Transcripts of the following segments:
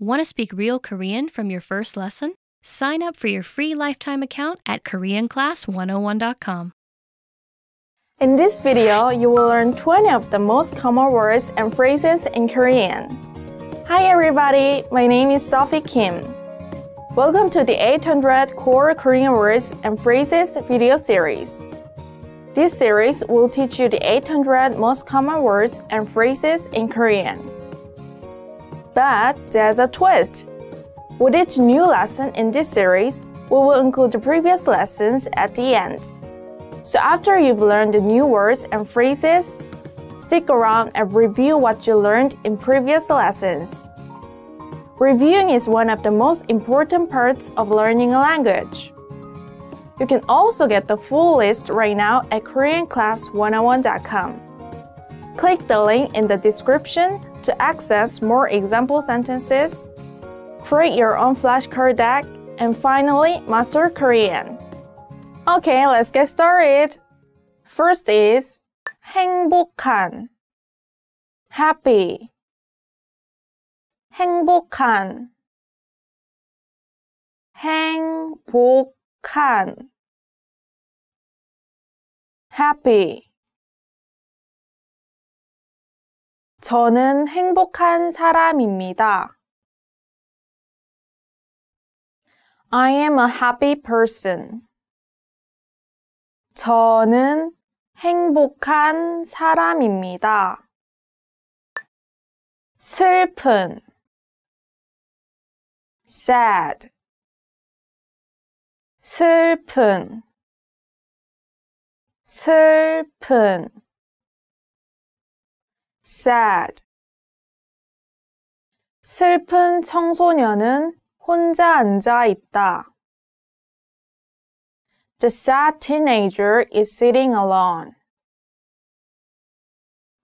Want to speak real Korean from your first lesson? Sign up for your free lifetime account at KoreanClass101.com. In this video, you will learn 20 of the most common words and phrases in Korean. Hi everybody, my name is Sophie Kim. Welcome to the 800 Core Korean Words and Phrases video series. This series will teach you the 800 most common words and phrases in Korean. But there's a twist. With each new lesson in this series, we will include the previous lessons at the end. So after you've learned the new words and phrases, stick around and review what you learned in previous lessons. Reviewing is one of the most important parts of learning a language. You can also get the full list right now at KoreanClass101.com. Click the link in the description to access more example sentences, create your own flashcard deck, and finally, master Korean. Okay, let's get started. First is 행복한 happy 행복한 행복한 happy 저는 행복한 사람입니다. I am a happy person. 저는 행복한 사람입니다. 슬픈 sad 슬픈 슬픈 sad. 슬픈 청소년은 혼자 앉아 있다. The sad teenager is sitting alone.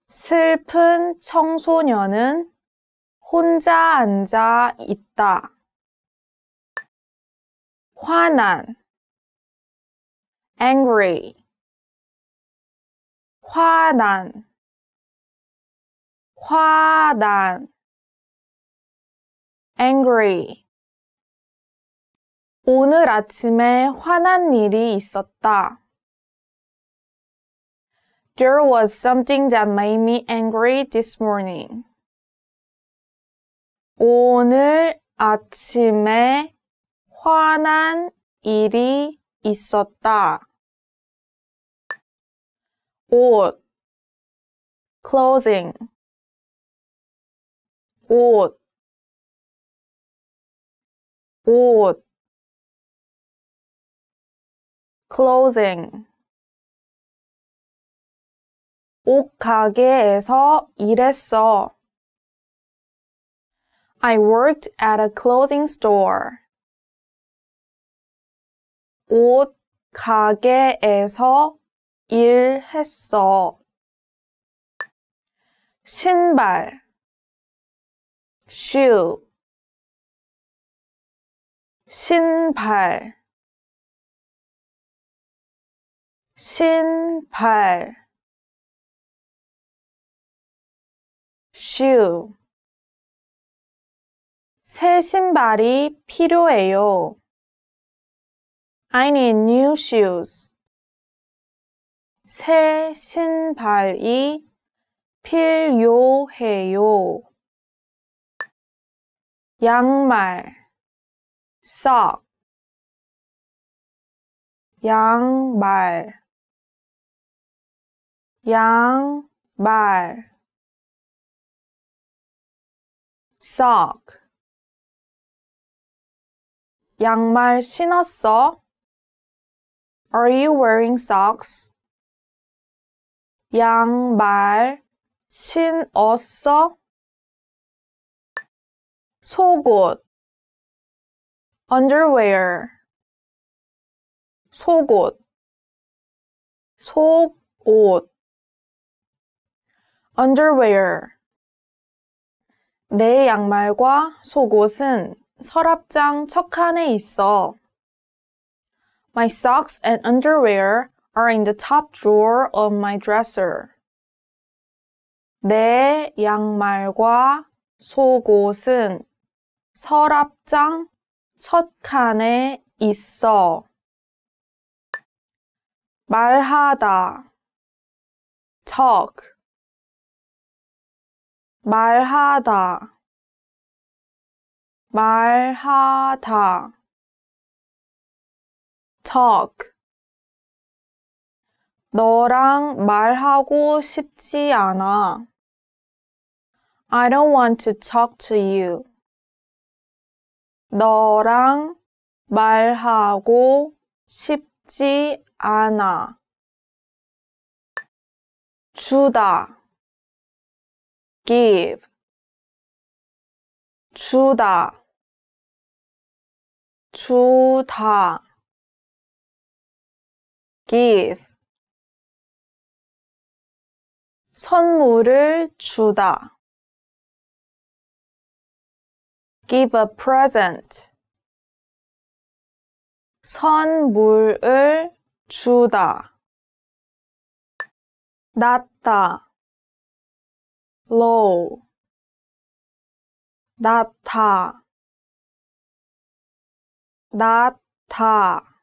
슬픈 청소년은 혼자 앉아 있다. 화난 angry 화난 화난 angry 오늘 아침에 화난 일이 있었다. There was something that made me angry this morning. 오늘 아침에 화난 일이 있었다. 옷 clothing 옷, 옷, closing. 옷가게에서 일했어. I worked at a clothing store. 옷 가게에서 일했어. 신발 shoe 신발 신발 shoe 새 신발이 필요해요. I need new shoes. 새 신발이 필요해요. 양말 sock 양말 양말 sock 양말 신었어? Are you wearing socks? 양말 신었어? 속옷 underwear 속옷 속옷 underwear 내 양말과 속옷은 서랍장 척 안에 있어. My socks and underwear are in the top drawer of my dresser. 내 양말과 속옷은 서랍장 첫 칸에 있어. 말하다 talk 말하다 말하다 talk 너랑 말하고 싶지 않아 I don't want to talk to you. 너랑 말하고 싶지 않아. 주다 give 주다 주다 give 선물을 주다 give a present. 선물을 주다. 낮다. low. 낮다. 낮다.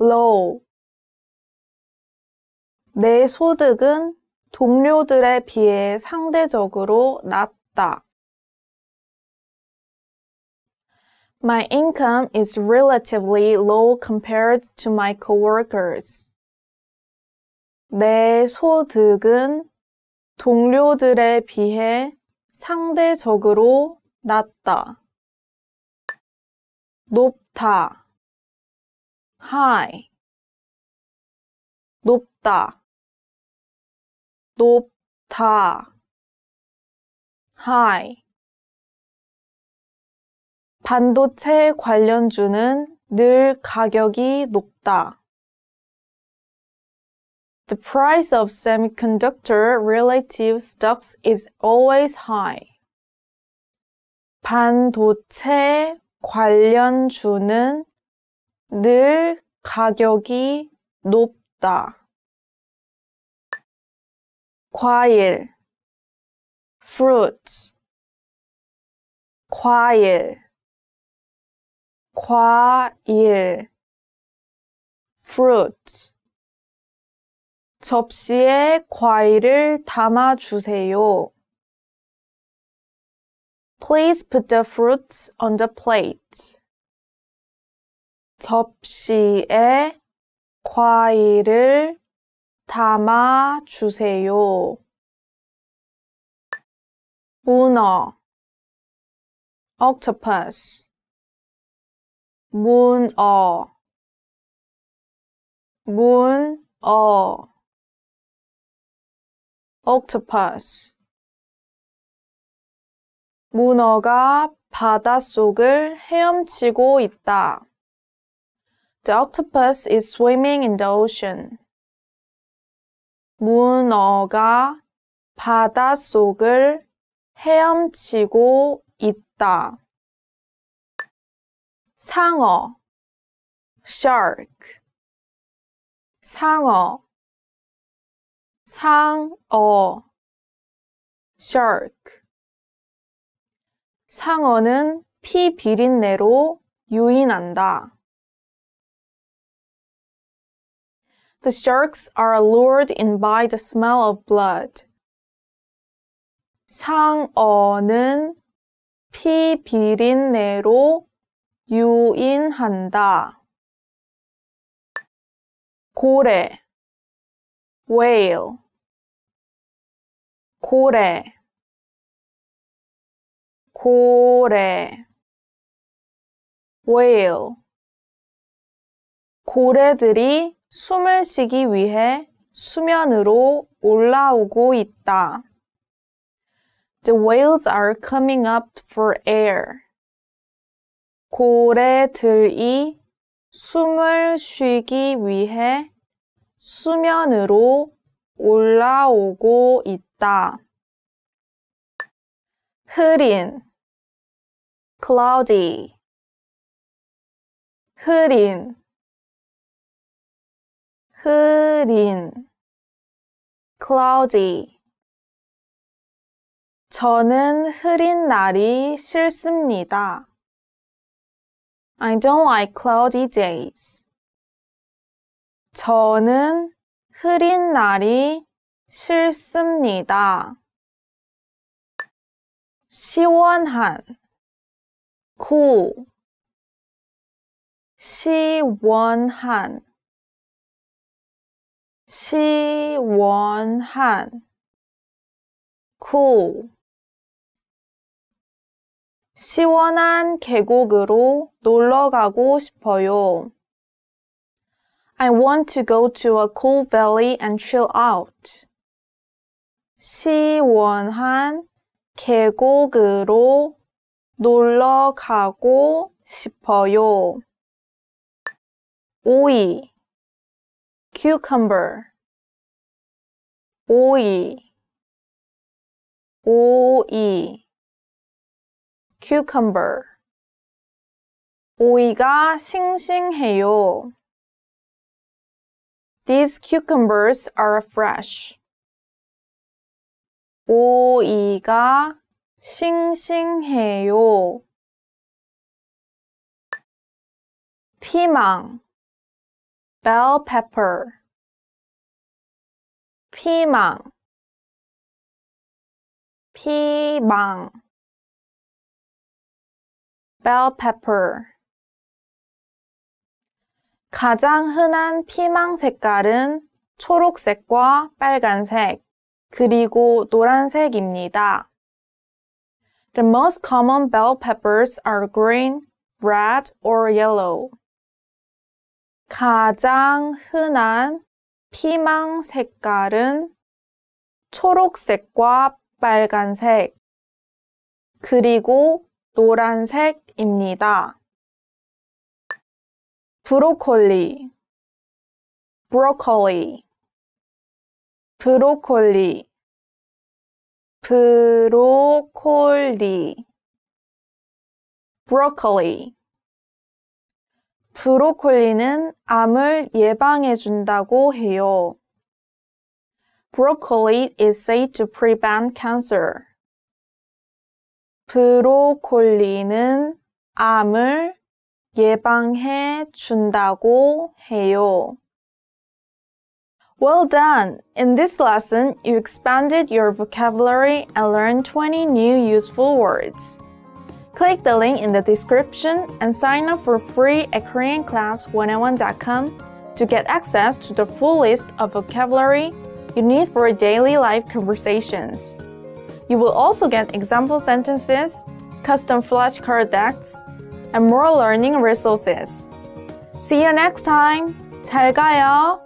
low. 내 소득은 동료들에 비해 상대적으로 낮다. My income is relatively low compared to my coworkers. 내 소득은 동료들에 비해 상대적으로 낮다. 높다. high. 높다. 높다. high. 반도체 관련주는 늘 가격이 높다. The price of semiconductor relative stocks is always high. 반도체 관련주는 늘 가격이 높다. 과일 fruit 과일 과일 fruit 접시에 과일을 담아 주세요. Please put the fruits on the plate. 접시에 과일을 담아 주세요. 문어 octopus 문어 문어 octopus 문어가 바닷속을 헤엄치고 있다. The octopus is swimming in the ocean. 문어가 바닷속을 헤엄치고 있다. 상어 shark 상어 상어 shark 상어는 피 비린내로 유인한다. The sharks are lured in by the smell of blood. 상어는 피 비린내로 유인한다. 고래 whale 고래 고래 whale 고래들이 숨을 쉬기 위해 수면으로 올라오고 있다. The whales are coming up for air. 고래 들이 숨을 쉬기 위해 수면으로 올라오고 있다. 흐린 cloudy 흐린 흐린 cloudy 저는 흐린 날이 싫습니다. I don't like cloudy days. 저는 흐린 날이 싫습니다. 시원한 cool 시원한 시원한 cool 시원한 계곡으로 놀러 가고 싶어요. I want to go to a cool valley and chill out. 시원한 계곡으로 놀러 가고 싶어요. 오이 cucumber 오이 오이 cucumber. 오이가 싱싱해요. These cucumbers are fresh. 오이가 싱싱해요. 피망 bell pepper 피망 피망 bell pepper. 가장 흔한 피망 색깔은 초록색과 빨간색, 그리고 노란색입니다. The most common bell peppers are green, red, or yellow. 가장 흔한 피망 색깔은 초록색과 빨간색, 그리고 노란색입니다. 브로콜리 브로콜리 브로콜리 브로콜리 브로콜리 브로콜리는 암을 예방해 준다고 해요. Broccoli is said to prevent cancer. 브로콜리는 암을 예방해 준다고 해요. Well done! In this lesson, you expanded your vocabulary and learned 20 new useful words. Click the link in the description and sign up for free at KoreanClass101.com to get access to the full list of vocabulary you need for daily life conversations. You will also get example sentences, custom flashcard decks, and more learning resources. See you next time! 잘 가요!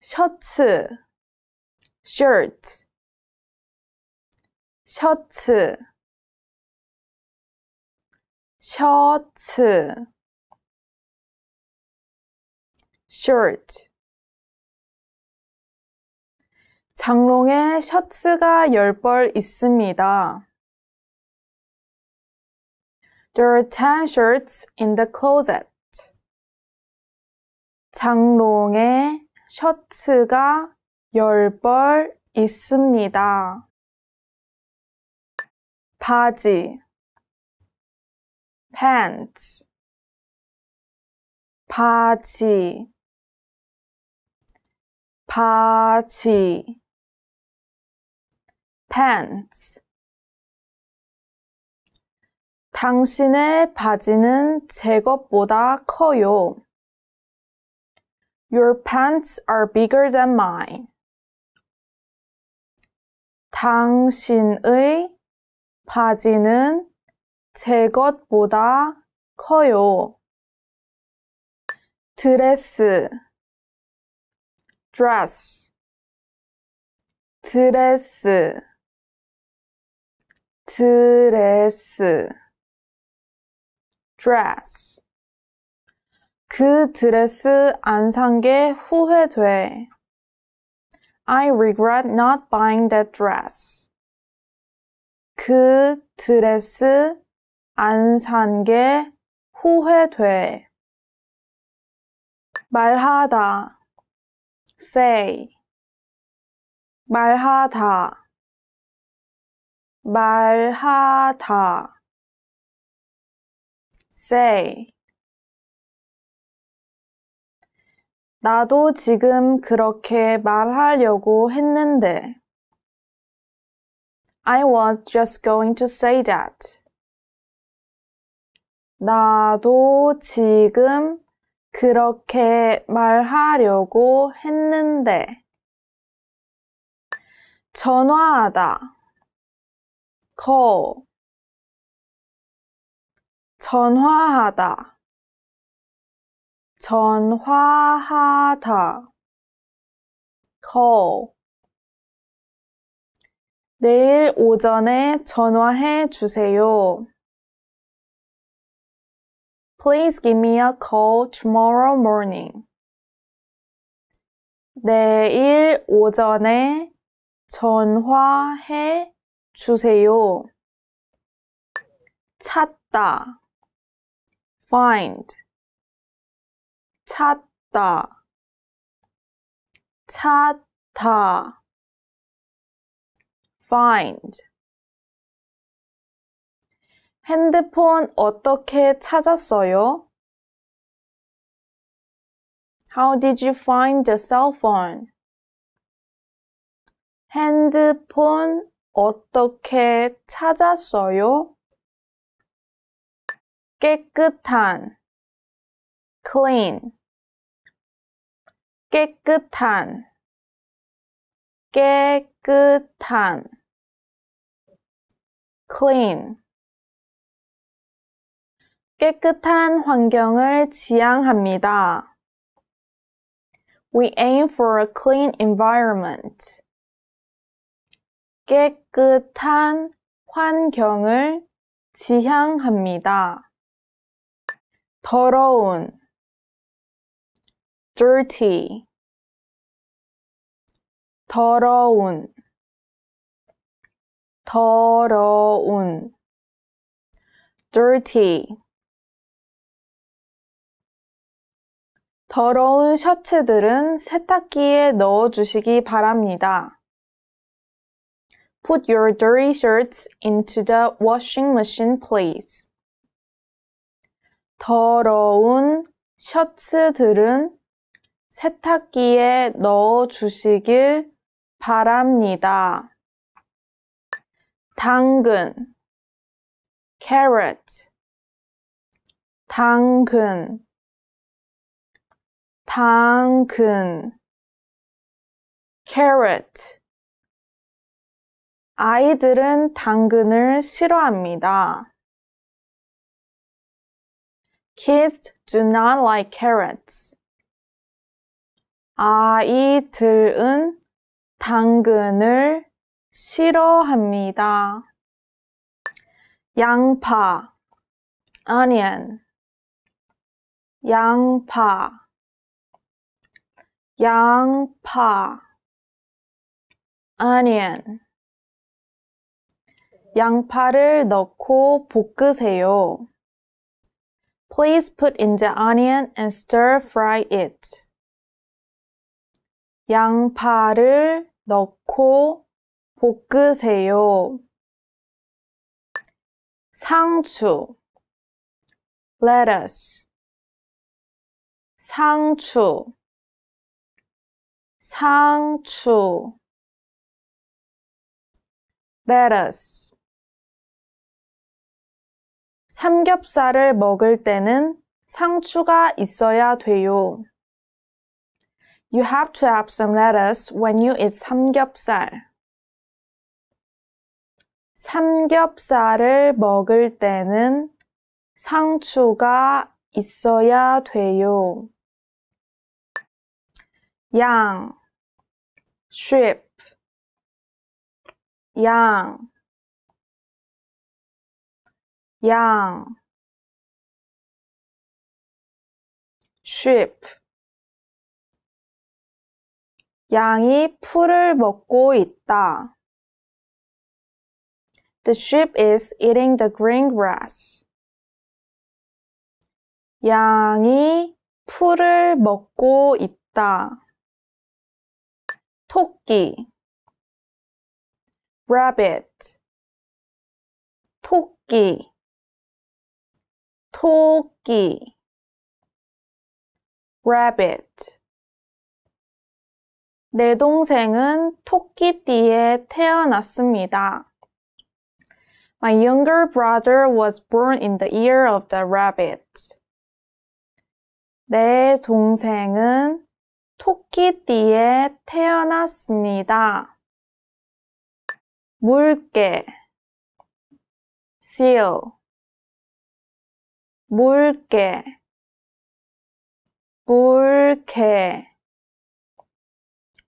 셔츠 shirt 셔츠 셔츠 shirt 장롱에 셔츠가 10벌 있습니다. There are 10 shirts in the closet. 장롱에 셔츠가 10벌 있습니다. 바지 pants 바지 바지 pants. 당신의 바지는 제 것보다 커요. Your pants are bigger than mine. 당신의 바지는 제 것보다 커요. 드레스 dress 드레스 드레스 dress 그 드레스 안 산 게 후회돼 I regret not buying that dress 그 드레스 안 산 게 후회돼 말하다 say 말하다 말하다 say 나도 지금 그렇게 말하려고 했는데 I was just going to say that 나도 지금 그렇게 말하려고 했는데 전화하다 call 전화하다 전화하다 call 내일 오전에 전화해 주세요. Please give me a call tomorrow morning. 내일 오전에 전화해 주세요. 찾다 find 찾다 찾다 find 핸드폰 어떻게 찾았어요? How did you find the cell phone? 핸드폰 어떻게 찾았어요? 깨끗한 clean 깨끗한 깨끗한 clean 깨끗한 환경을 지향합니다. We aim for a clean environment. 깨끗한 환경을 지향합니다. 더러운 dirty 더러운 더러운 dirty 더러운 셔츠들은 세탁기에 넣어 주시기 바랍니다. Put your dirty shirts into the washing machine, please. 더러운 셔츠들은 세탁기에 넣어 주시길 바랍니다. 당근 carrot 당근 당근 carrot 아이들은 당근을 싫어합니다. Kids do not like carrots. 아이들은 당근을 싫어합니다. 양파 onion 양파 양파 onion 양파를 넣고 볶으세요. Please put in the onion and stir fry it. 양파를 넣고 볶으세요. 상추 lettuce 상추 상추 lettuce 삼겹살을 먹을 때는 상추가 있어야 돼요. You have to have some lettuce when you eat 삼겹살. 삼겹살을 먹을 때는 상추가 있어야 돼요. 양, sheep, 양, 양 sheep 양이 풀을 먹고 있다. The sheep is eating the green grass. 양이 풀을 먹고 있다. 토끼 rabbit 토끼 토끼 rabbit 내 동생은 토끼띠에 태어났습니다. My younger brother was born in the year of the rabbit. 내 동생은 토끼띠에 태어났습니다. 물개 seal 물개 물개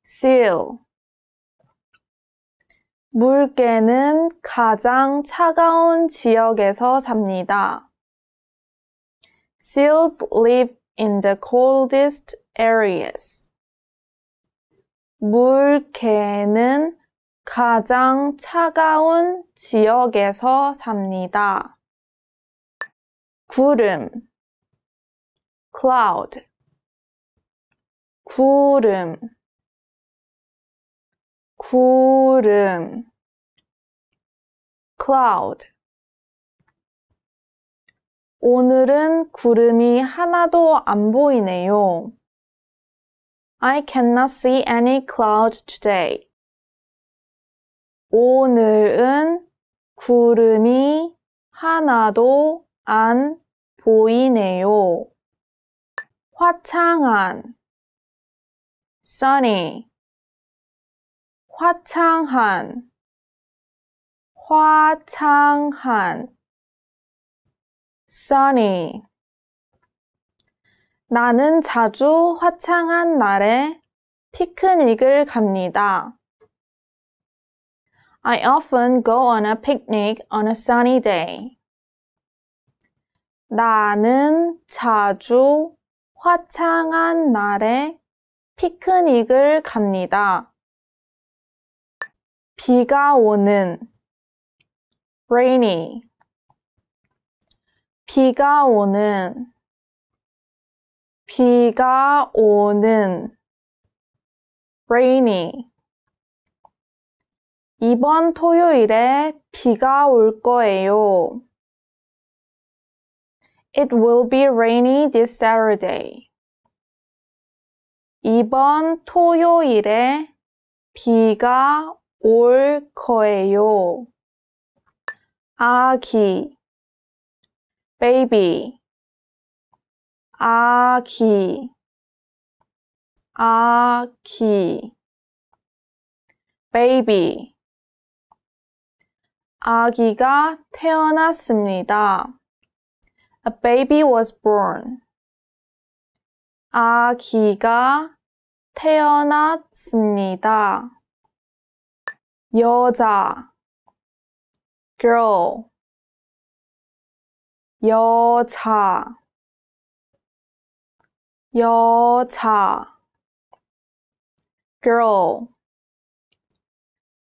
seal 물개는 가장 차가운 지역에서 삽니다. Seals live in the coldest areas. 물개는 가장 차가운 지역에서 삽니다. 구름 cloud 구름 구름 cloud 오늘은 구름이 하나도 안 보이네요. I cannot see any cloud today. 오늘은 구름이 하나도 안 보이네요. 화창한 sunny 화창한 화창한 sunny 나는 자주 화창한 날에 피크닉을 갑니다. I often go on a picnic on a sunny day. 나는 자주 화창한 날에 피크닉을 갑니다. 비가 오는 rainy 비가 오는 비가 오는 rainy 이번 토요일에 비가 올 거예요. It will be rainy this Saturday. 이번 토요일에 비가 올 거예요. 아기 baby 아기 아기 baby 아기가 태어났습니다. A baby was born. 아기가 태어났습니다. 여자 girl 여자 여자 girl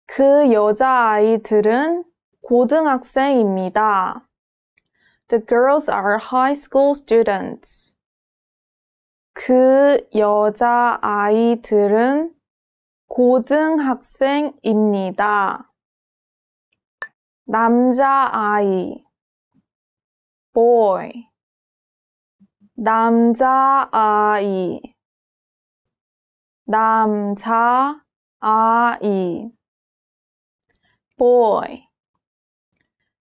그 여자아이들은 고등학생입니다. The girls are high school students. 그 여자 아이들은 고등학생입니다. 남자아이 boy 남자아이 남자아이 boy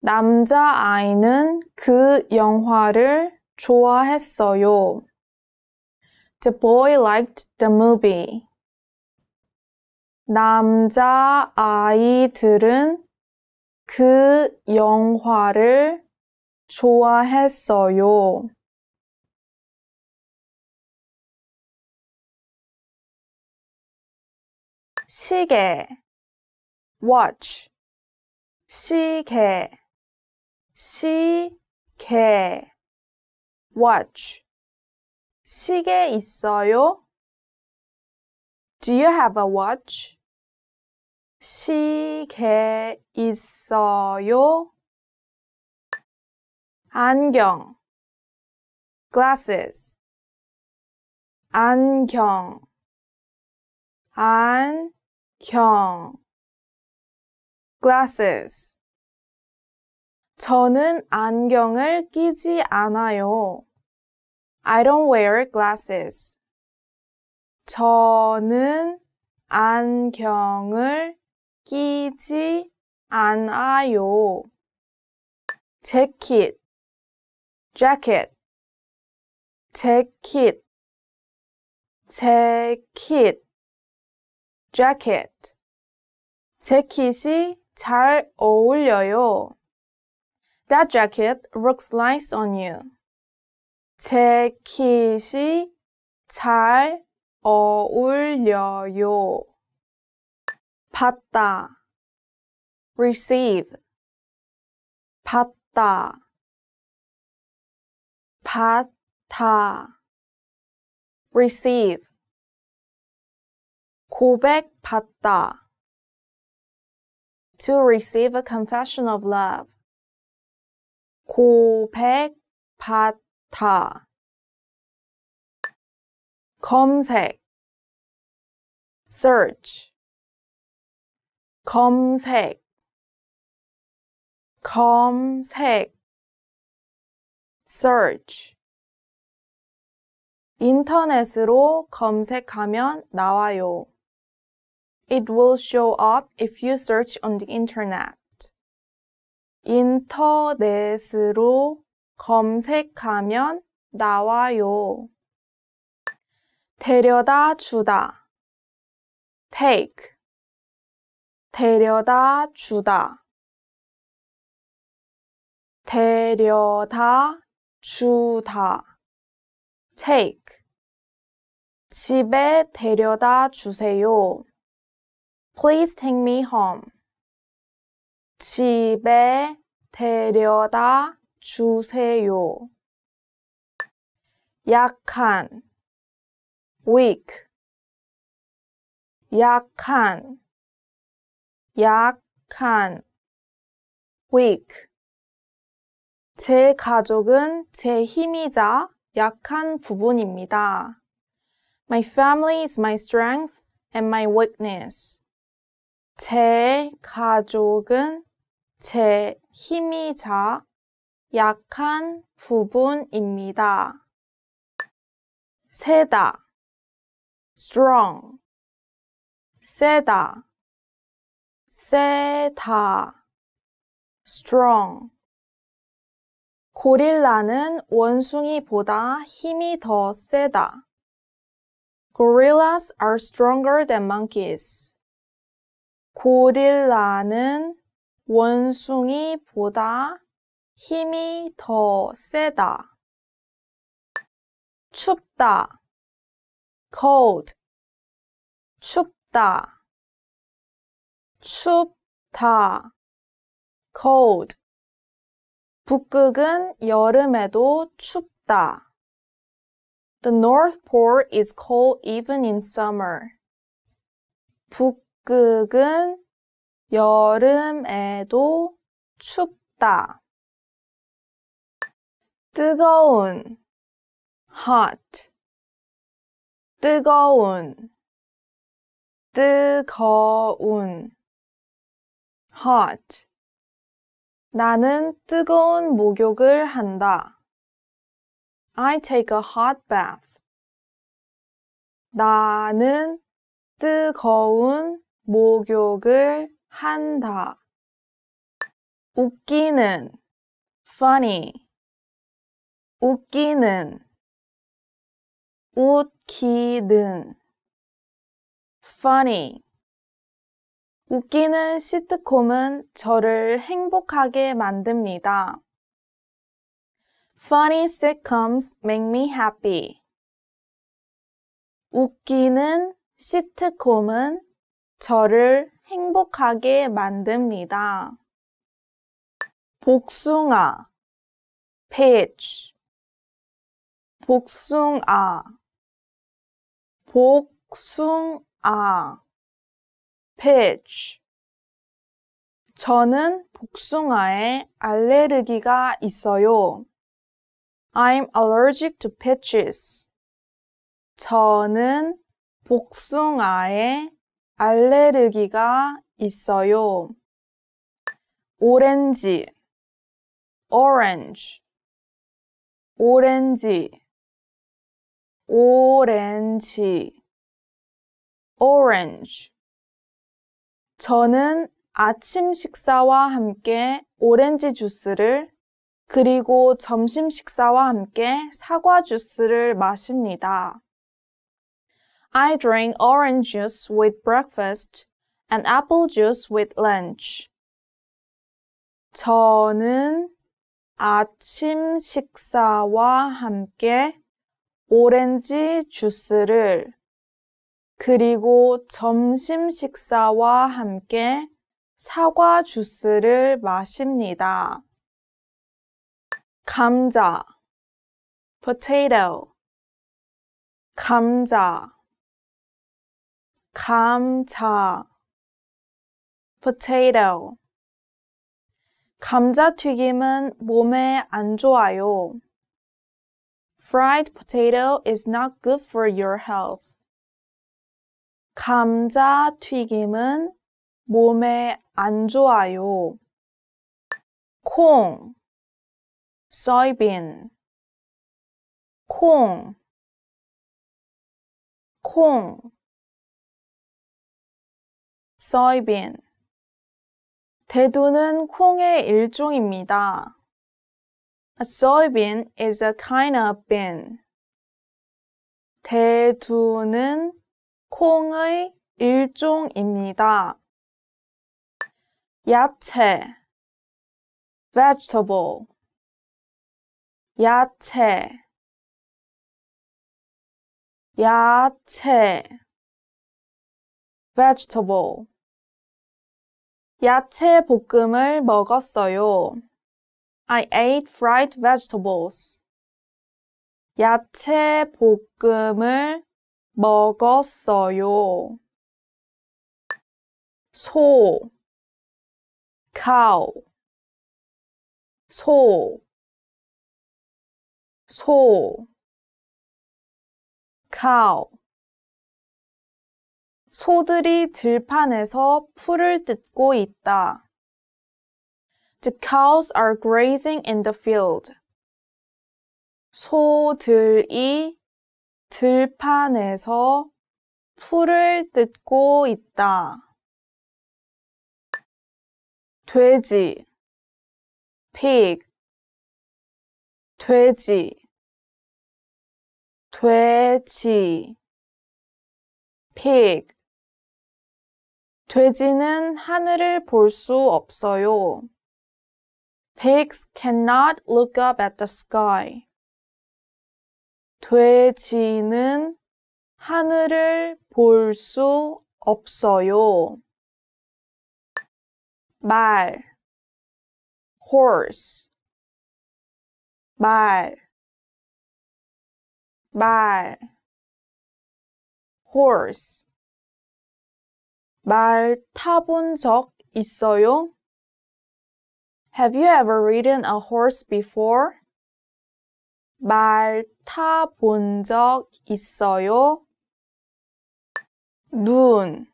남자아이는 그 영화를 좋아했어요. The boy liked the movie. 남자아이들은 그 영화를 좋아했어요. 시계 watch 시계 시계 watch 시계 있어요? Do you have a watch? 시계 있어요? 안경 glasses 안경 안경 glasses 저는 안경을 끼지 않아요. I don't wear glasses. 저는 안경을 끼지 않아요. 재킷, 재킷, 재킷, 재킷, 재킷. 재킷이 잘 어울려요. That jacket looks nice on you. 재킷이 잘 어울려요. 받다 receive 받다 받다 receive 고백받다 to receive a confession of love 고백받다 검색 search 검색 검색 search 인터넷으로 검색하면 나와요. It will show up if you search on the internet. 인터넷으로 검색하면 나와요. 데려다 주다 take 데려다 주다 데려다 주다 take 집에 데려다 주세요. Please take me home. 집에 데려다 주세요. 약한 weak 약한 약한 weak 제 가족은 제 힘이자 약한 부분입니다. My family is my strength and my weakness. 제 가족은 제 힘이자 약한 부분입니다. 세다 strong 세다 세다 strong 고릴라는 원숭이보다 힘이 더 세다. Gorillas are stronger than monkeys. 고릴라는 원숭이보다 힘이 더 세다. 춥다. cold. 춥다. 춥다. cold. 북극은 여름에도 춥다. The North Pole is cold even in summer. 북극은 여름에도 춥다. 뜨거운 hot 뜨거운 뜨거운 hot 나는 뜨거운 목욕을 한다. I take a hot bath. 나는 뜨거운 목욕을 한다 웃기는 funny 웃기는 웃기는 funny 웃기는 시트콤은 저를 행복하게 만듭니다. Funny sitcoms make me happy. 웃기는 시트콤은 저를 행복하게 만듭니다. 복숭아 peach 복숭아 복숭아 peach 저는 복숭아에 알레르기가 있어요. I'm allergic to peaches. 저는 복숭아에 알레르기가 있어요. 오렌지 orange 오렌지 오렌지 orange 저는 아침 식사와 함께 오렌지 주스를 그리고 점심 식사와 함께 사과 주스를 마십니다. I drink orange juice with breakfast and apple juice with lunch. 저는 아침 식사와 함께 오렌지 주스를 그리고 점심 식사와 함께 사과 주스를 마십니다. 감자 potato 감자 감자 potato 감자 튀김은 몸에 안 좋아요. Fried potato is not good for your health. 감자 튀김은 몸에 안 좋아요. 콩 soybean 콩 콩. soybean. 대두는 콩의 일종입니다. A soybean is a kind of bean. 대두는 콩의 일종입니다. 야채 vegetable 야채 야채 vegetable 야채 볶음을 먹었어요. I ate fried vegetables. 야채 볶음을 먹었어요. 소, cow, 소, 소, cow. 소들이 들판에서 풀을 뜯고 있다. The cows are grazing in the field. 소들이 들판에서 풀을 뜯고 있다. 돼지 pig 돼지 돼지 pig 돼지는 하늘을 볼 수 없어요. Pigs cannot look up at the sky. 돼지는 하늘을 볼 수 없어요. 말 horse 말 말 horse 말 타본 적 있어요? Have you ever ridden a horse before? 말 타본 적 있어요? 눈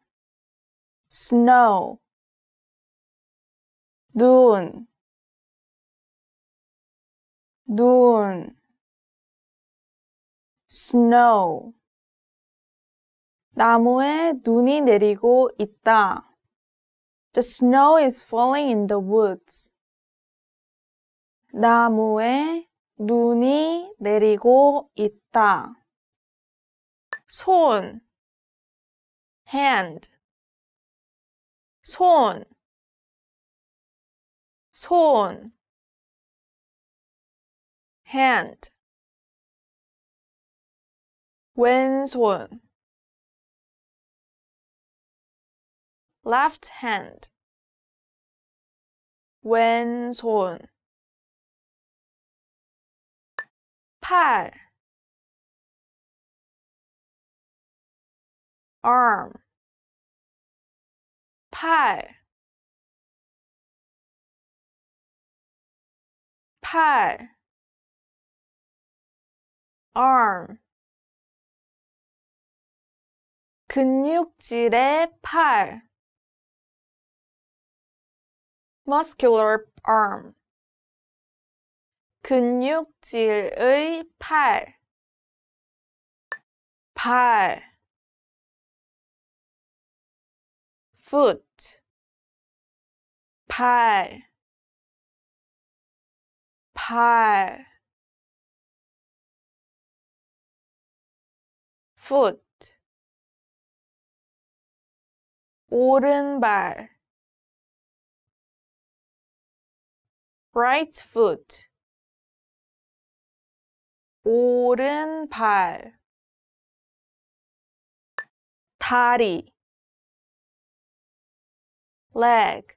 snow 눈, 눈, snow 나무에 눈이 내리고 있다. The snow is falling in the woods. 나무에 눈이 내리고 있다. 손 hand 손 손 hand 왼손 left hand 왼손 팔 arm 팔 팔 arm 근육질의 팔 muscular arm 근육질의 팔, 팔, foot, 팔, 팔, foot, 오른발, right foot 오른발 다리 leg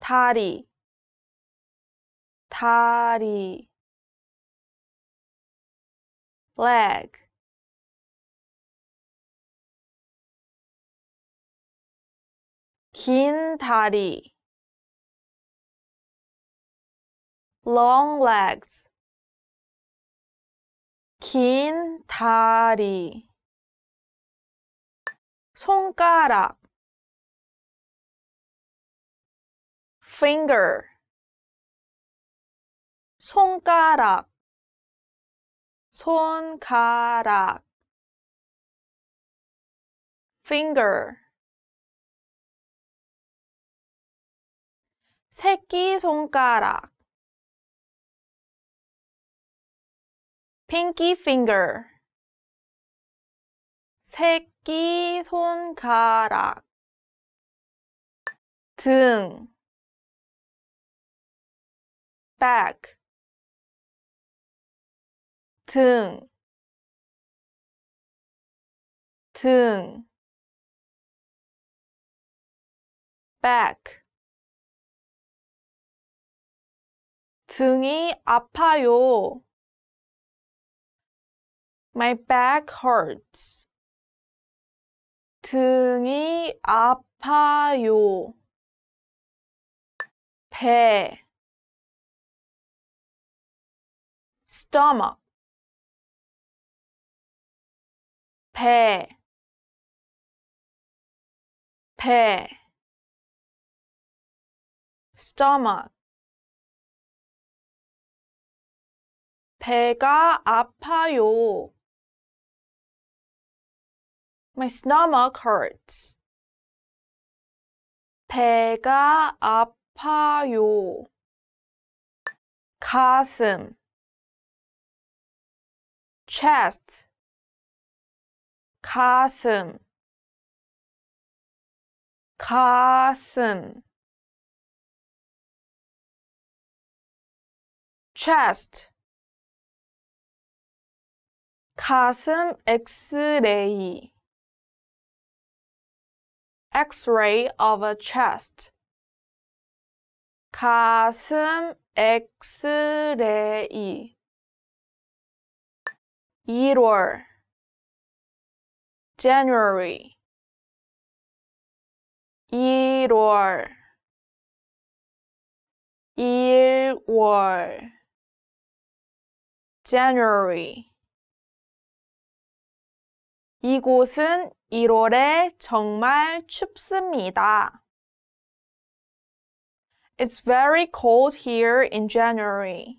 다리 다리 leg 긴 다리 long legs 긴 다리 손가락 finger 손가락 손가락 finger 새끼손가락 pinky finger 새끼 손가락 등 back 등, 등, back. 등이 아파요. My back hurts. 등이 아파요. 배 stomach 배 배, stomach 배가 아파요. My stomach hurts. 배가 아파요. 가슴 chest 가슴 가슴 chest 가슴 엑스레이 X-ray of a chest. 가슴 엑스레이 1월 January 1월 1월 January 이곳은 1월에 정말 춥습니다. It's very cold here in January.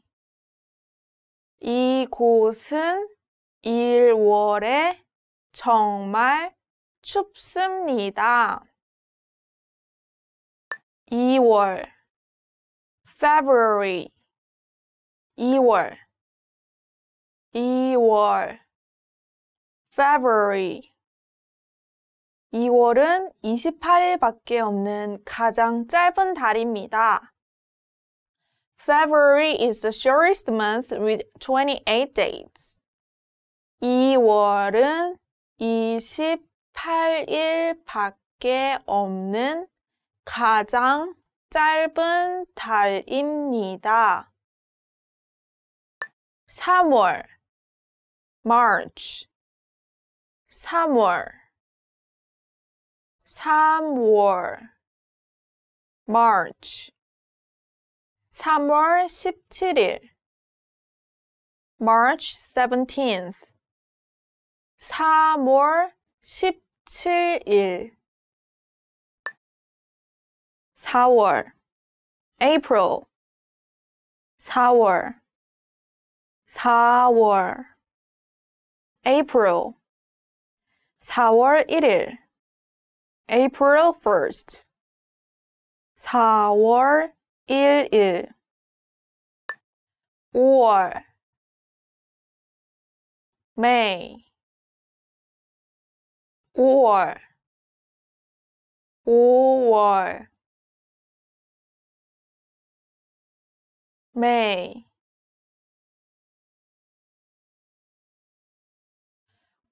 이곳은 1월에 정말 춥습니다. 2월 February 2월 2월 February 2월은 28일밖에 없는 가장 짧은 달입니다. February is the shortest month with 28 days. 2월은 28일밖에 없는 가장 짧은 달입니다. 3월 March Somewhere, somewhere. March 3월 17일 March 17th 3월 17일 4월 April 4월 4월 April 4월 1일 April 1st 4월 1일 5월 May 5월 5월 May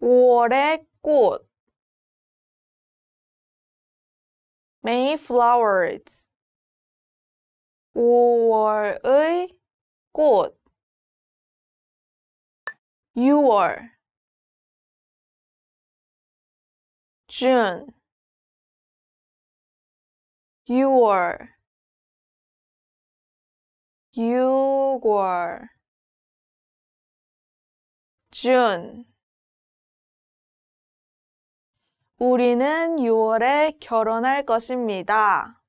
5월의 过 Mayflowers June. 꽃 6월 June 6월 June 우리는 6월에 결혼할 것입니다.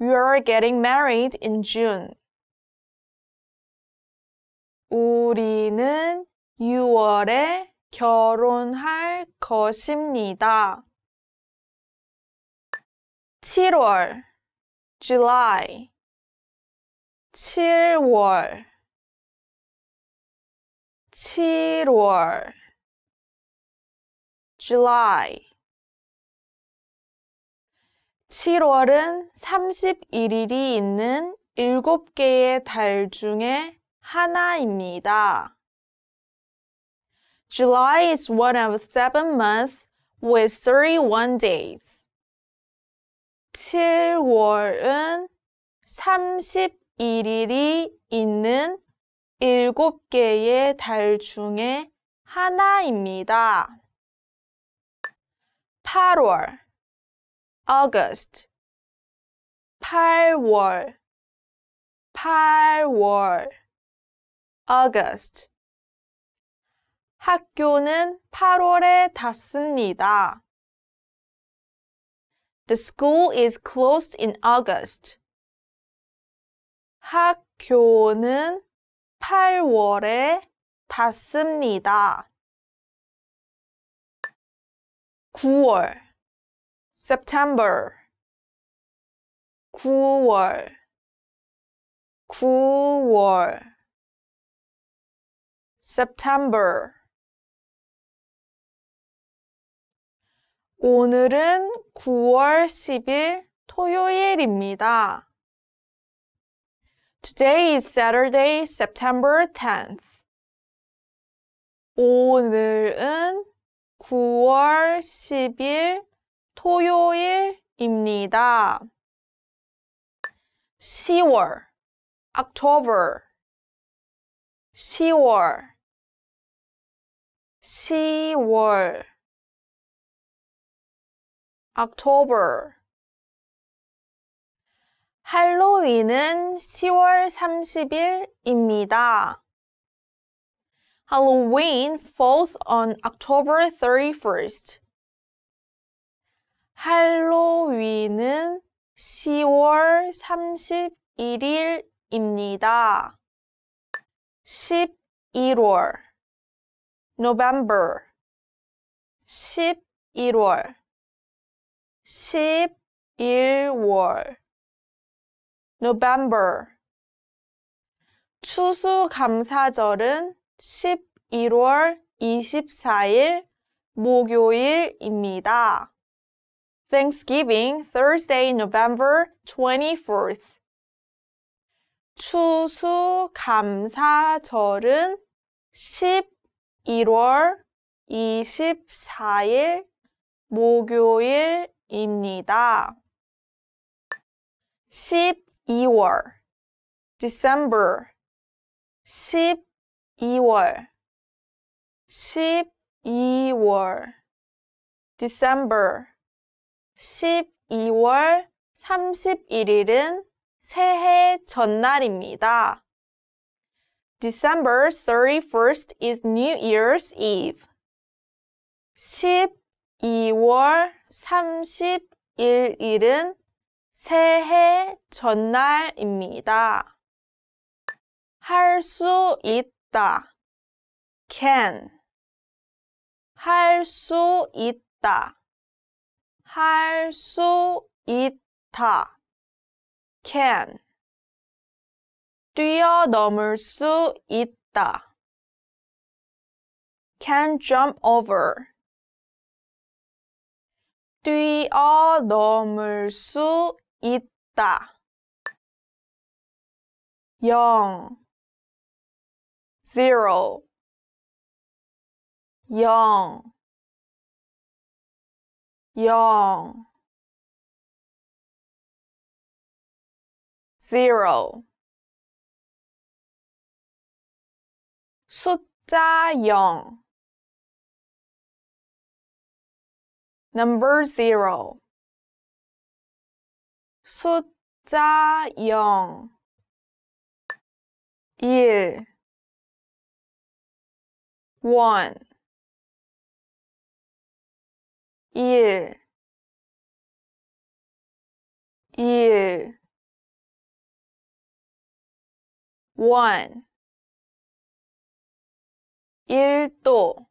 We are getting married in June. 우리는 6월에 결혼할 것입니다. 7월 July 7월 7월 July. 7월은 31일이 있는 7개의 달 중에 하나입니다. July is one of seven months with 31 days. 7월은 31일이 있는 7개의 달 중에 하나입니다. 8월 August 8월 8월 August 학교는 8월에 닫습니다. The school is closed in August. 학교는 8월에 닫습니다. 9월 September 9월 9월 September 오늘은 9월 10일 토요일입니다. Today is Saturday, September 10th. 오늘은 9월 10일 토요일입니다. 10월, October, 10월, 10월, October. 할로윈은 10월 30일입니다. Halloween falls on October 31st. 할로윈은 10월 31일입니다. 11월 November 11월 11월 November 추수감사절은 11월 24일 목요일입니다. Thanksgiving Thursday, November 24th. 추수감사절은 11월 24일 목요일입니다. 12월 December 12월 2월 12월 December 12월 31일은 새해 전날입니다. December 31st is New Year's Eve. 12월 31일은 새해 전날입니다. 할수 있다. 있다. can 할 수 있다. 할 수 있다. can 뛰어넘을 수 있다. can jump over 뛰어넘을 수 있다. 영 zero. young, young, Zero. 숫자 숫자영. Number zero. 숫자 숫자영. 1 one year year one 일도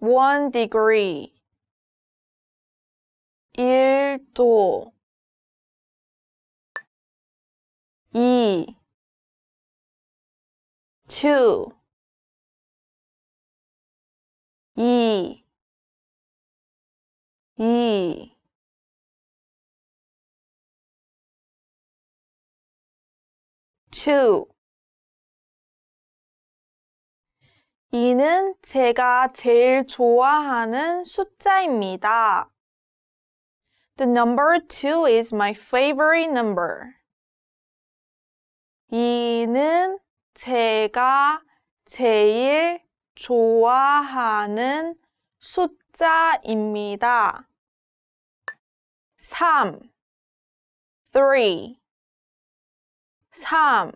one degree 일도 이 two, 이, 이, two. 이는 제가 제일 좋아하는 숫자입니다. The number two is my favorite number. 이는 제가 제일 좋아하는 숫자입니다. 3 3 3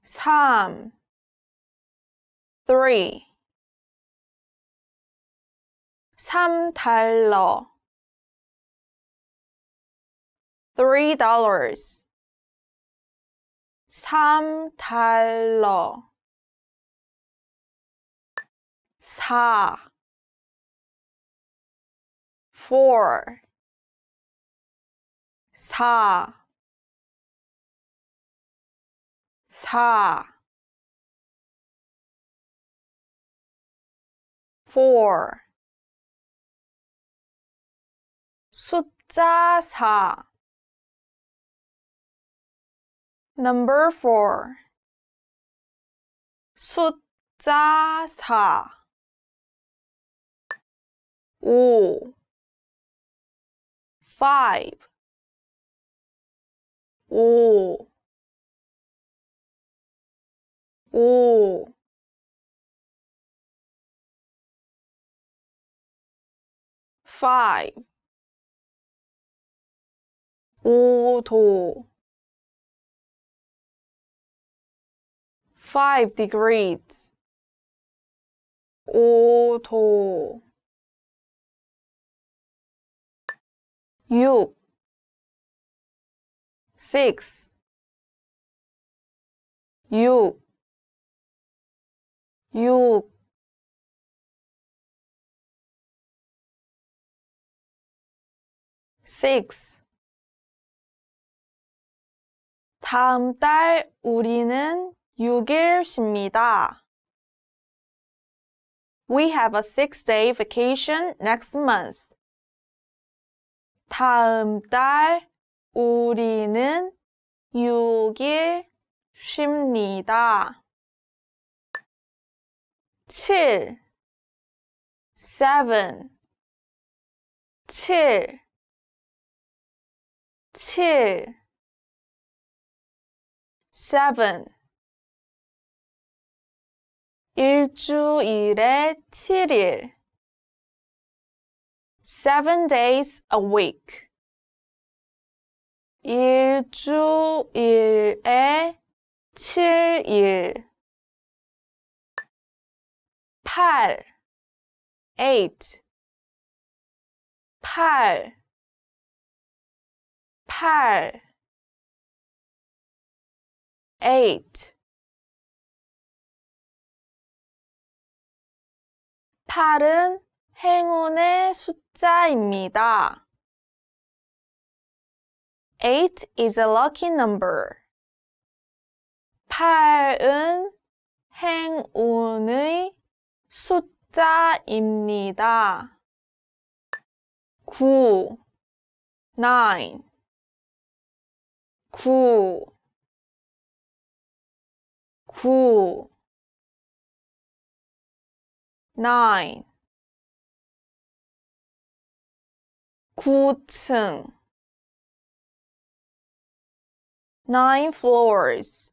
3 3 3달러 3 dollars 3달러 4 4 4 4 4 숫자 4 Number four. 숫자 4 5 five, 오, 오. five, 오도, 5 degrees. 5도 6 6 6 6 6 다음 달 우리는 6일입니다. We have a six-day vacation next month. 다음 달 우리는 6일 쉽니다. 7 7 7 7 7 일주일에 7일 seven days a week 일주일에 7일 8 eight 8 8 eight 8은 행운의 숫자입니다. 8 is a lucky number. 8은 행운의 숫자입니다. 9 9 9 nine 구층 nine floors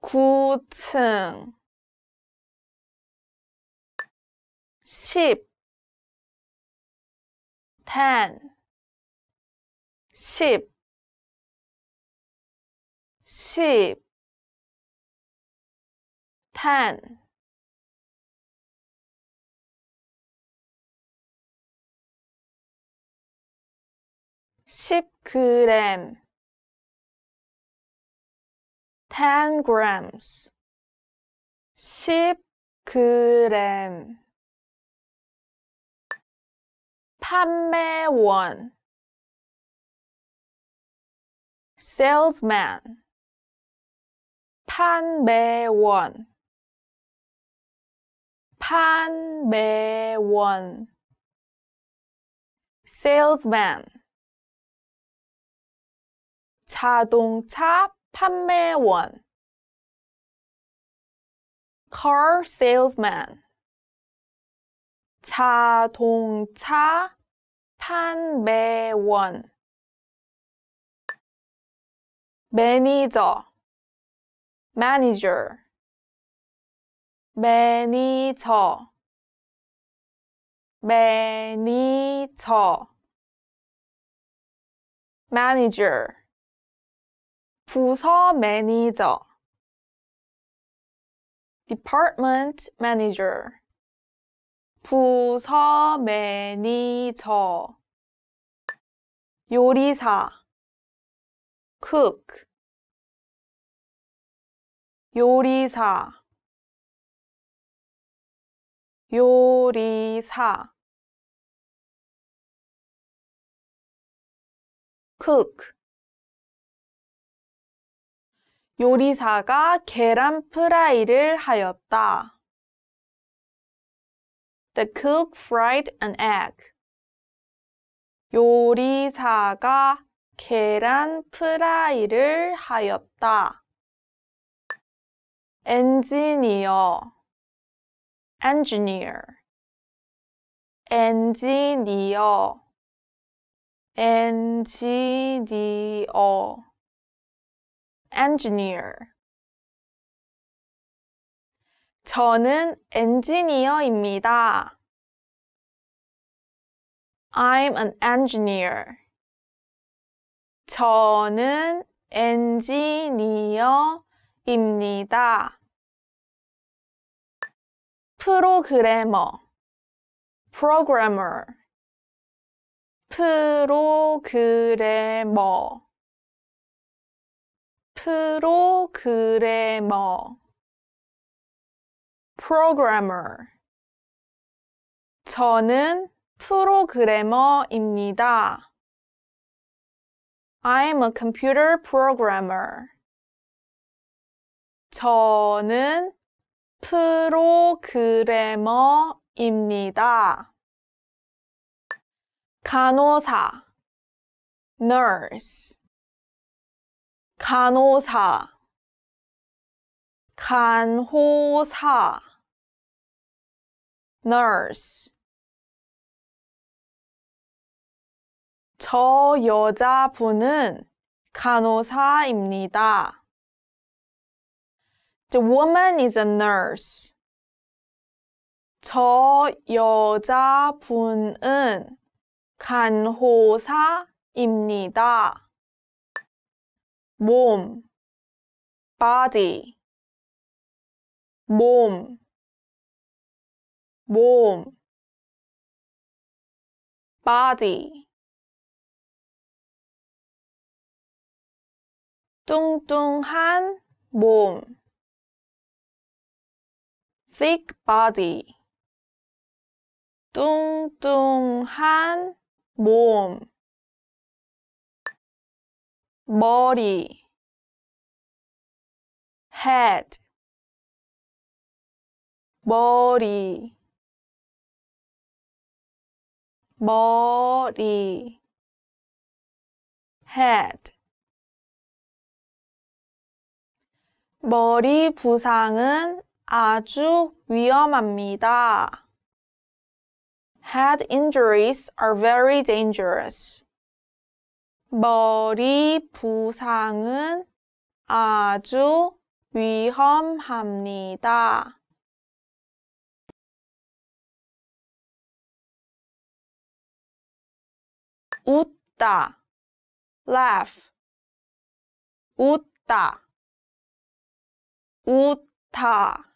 구층 십 ten 십십 ten 10g 10 grams 10g 판매원 salesman 판매원 판매원 salesman 자동차 판매원 car salesman 자동차 판매원 매니저 manager 매니저 매니저 manager 부서 매니저 department manager 부서 매니저 요리사 cook 요리사 요리사 cook 요리사가 계란 프라이를 하였다. The cook fried an egg. 요리사가 계란 프라이를 하였다. 엔지니어 engineer 엔지니어 엔지니어 engineer. 저는 엔지니어입니다. I'm an engineer. 저는 엔지니어입니다. 프로그래머 programmer 프로그래머 프로그래머 programmer 저는 프로그래머입니다. I am a computer programmer. 저는 프로그래머입니다. 간호사 nurse 간호사 간호사 nurse 저 여자분은 간호사입니다. The woman is a nurse. 저 여자분은 간호사입니다. 몸 body 몸, 몸, body. 뚱뚱한 몸, thick body. 뚱뚱한 몸. 머리 head 머리 머리 head 머리 부상은 아주 위험합니다. Head injuries are very dangerous. 머리 부상은 아주 위험합니다. 웃다 laugh 웃다 웃다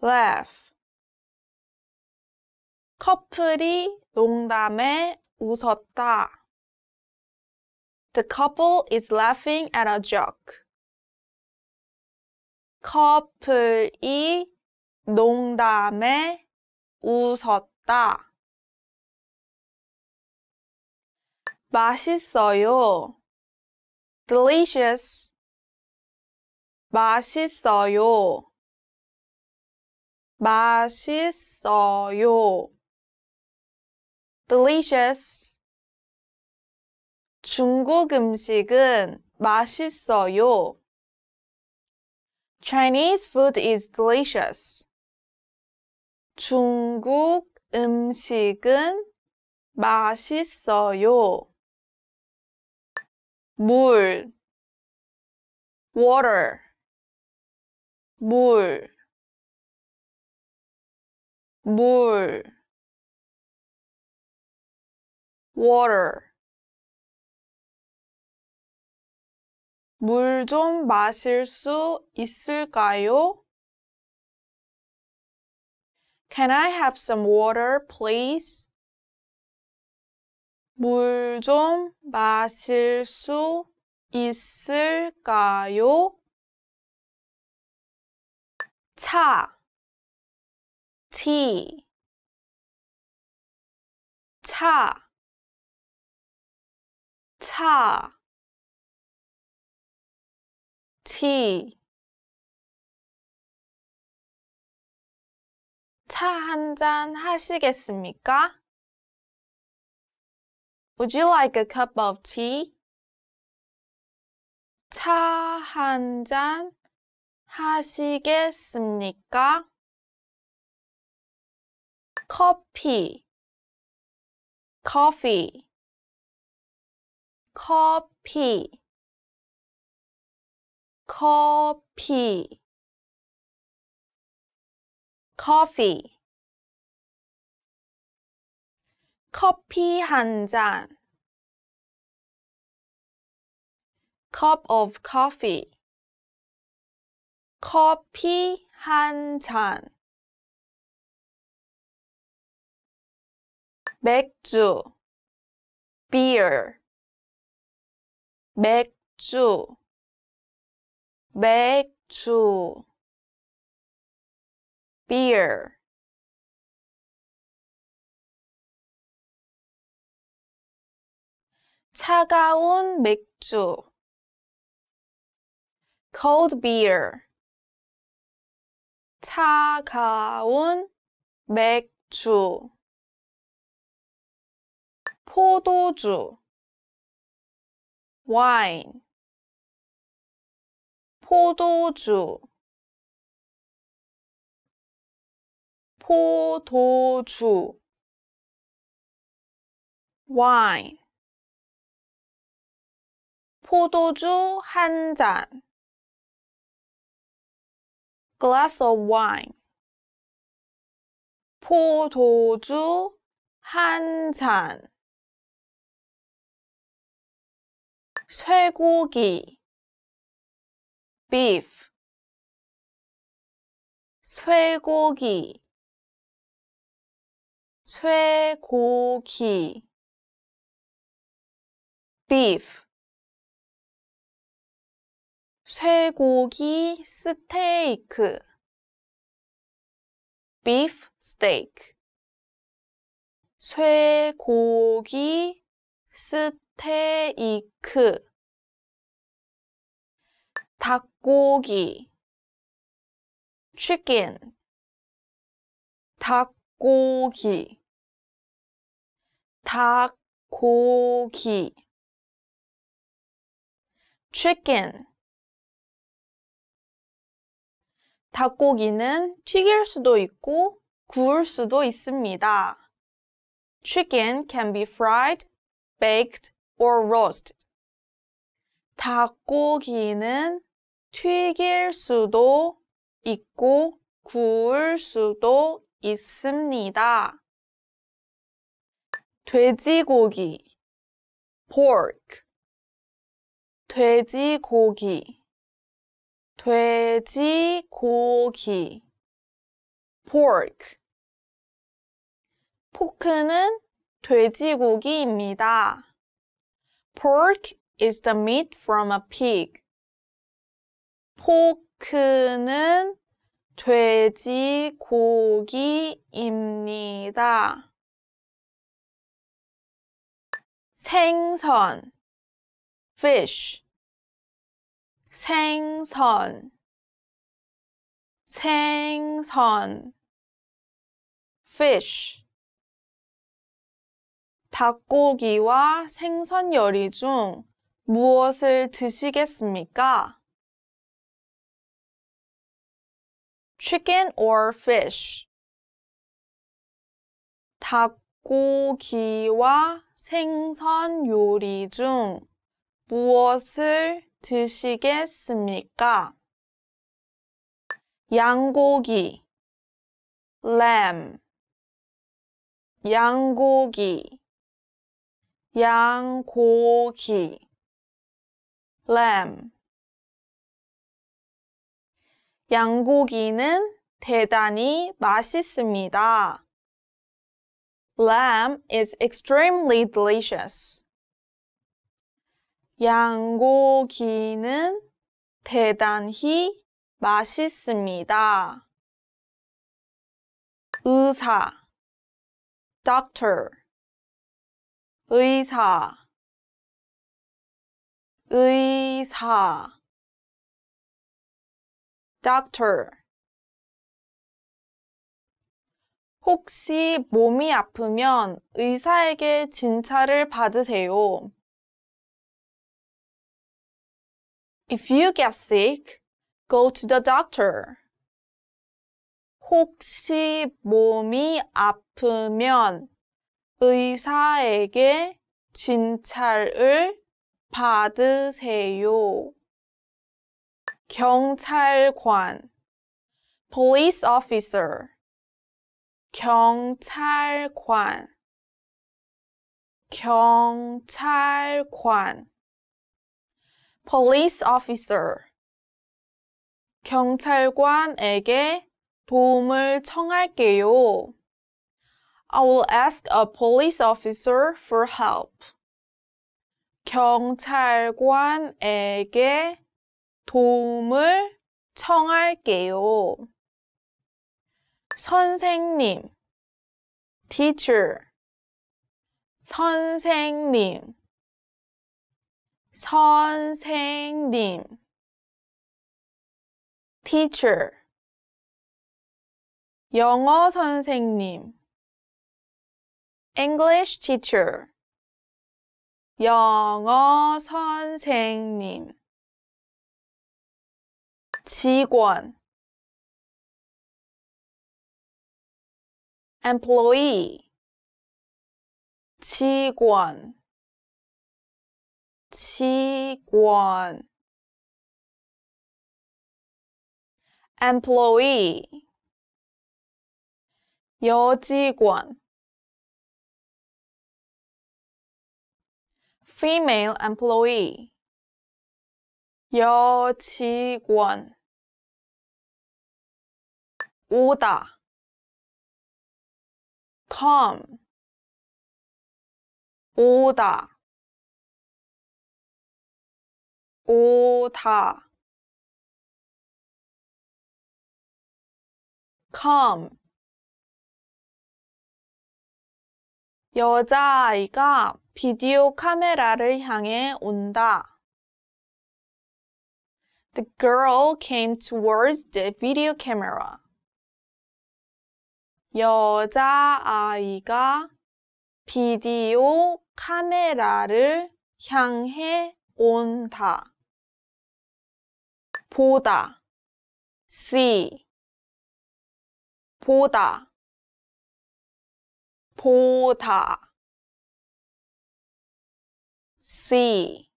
laugh 커플이 농담에 웃었다. The couple is laughing at a joke. 커플이 농담에 웃었다. 맛있어요. delicious. 맛있어요. 맛있어요. delicious. 중국 음식은 맛있어요. Chinese food is delicious. 중국 음식은 맛있어요. 물 water 물, 물, water 물좀 마실 수 있을까요? Can I have some water, please? 물 좀 마실 수 있을까요? 차, tea 티, 차, 차. 차한잔 하시겠습니까? Would you like a cup of tea? 차 한 잔 하시겠습니까? 커피 커피 커피 커피 커피 커피 한잔 cup of coffee 커피 한 잔 맥주 beer 맥주 맥주 beer 차가운 맥주 cold beer 차가운 맥주 포도주 wine 포도주 포도주 와인 포도주 한잔 glass of wine 포도주 한잔 쇠고기 beef 쇠고기 쇠고기 beef 쇠고기 스테이크 beef steak 쇠고기 스테이크 닭 고기 chicken 닭고기 닭고기 chicken 닭고기는 튀길 수도 있고 구울 수도 있습니다. Chicken can be fried, baked, or roasted. 닭고기는 튀길 수도 있고 구울 수도 있습니다. 돼지고기 pork 돼지고기 돼지고기 pork 포크는 돼지고기입니다. pork is the meat from a pig. 포크는 돼지 고기입니다. 생선 fish 생선 생선 fish 닭고기와 생선 요리 중 무엇을 드시겠습니까? chicken or fish. 닭고기와 생선 요리 중 무엇을 드시겠습니까? 양고기 lamb 양고기 양고기 lamb 양고기는 대단히 맛있습니다. Lamb is extremely delicious. 양고기는 대단히 맛있습니다. 의사 doctor 의사 의사 doctor. 혹시 몸이 아프면 의사에게 진찰을 받으세요. If you get sick, go to the doctor. 혹시 몸이 아프면 의사에게 진찰을 받으세요. 경찰관 police officer 경찰관 경찰관 police officer 경찰관에게 도움을 청할게요. I will ask a police officer for help. 경찰관에게 도움을 청할게요. 선생님, teacher. 선생님, 선생님, teacher. 영어 선생님, English teacher. 영어 선생님 employee, employee, female employee。 여직원 오다 come 오다 오다 come 여자아이가 비디오 카메라를 향해 온다. The girl came towards the video camera. 여자아이가 비디오 카메라를 향해 온다. 보다 see 보다 보다 see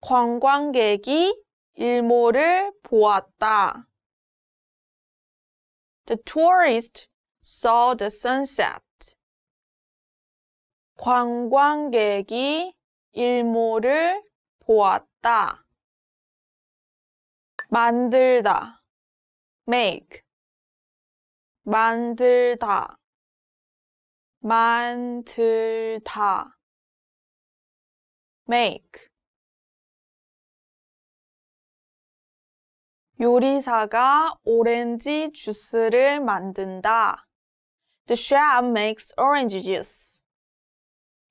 관광객이 일몰을 보았다. The tourist saw the sunset. 관광객이 일몰을 보았다. 만들다. make. 만들다. 만들다. make. 요리사가 오렌지 주스를 만든다. The chef makes orange juice.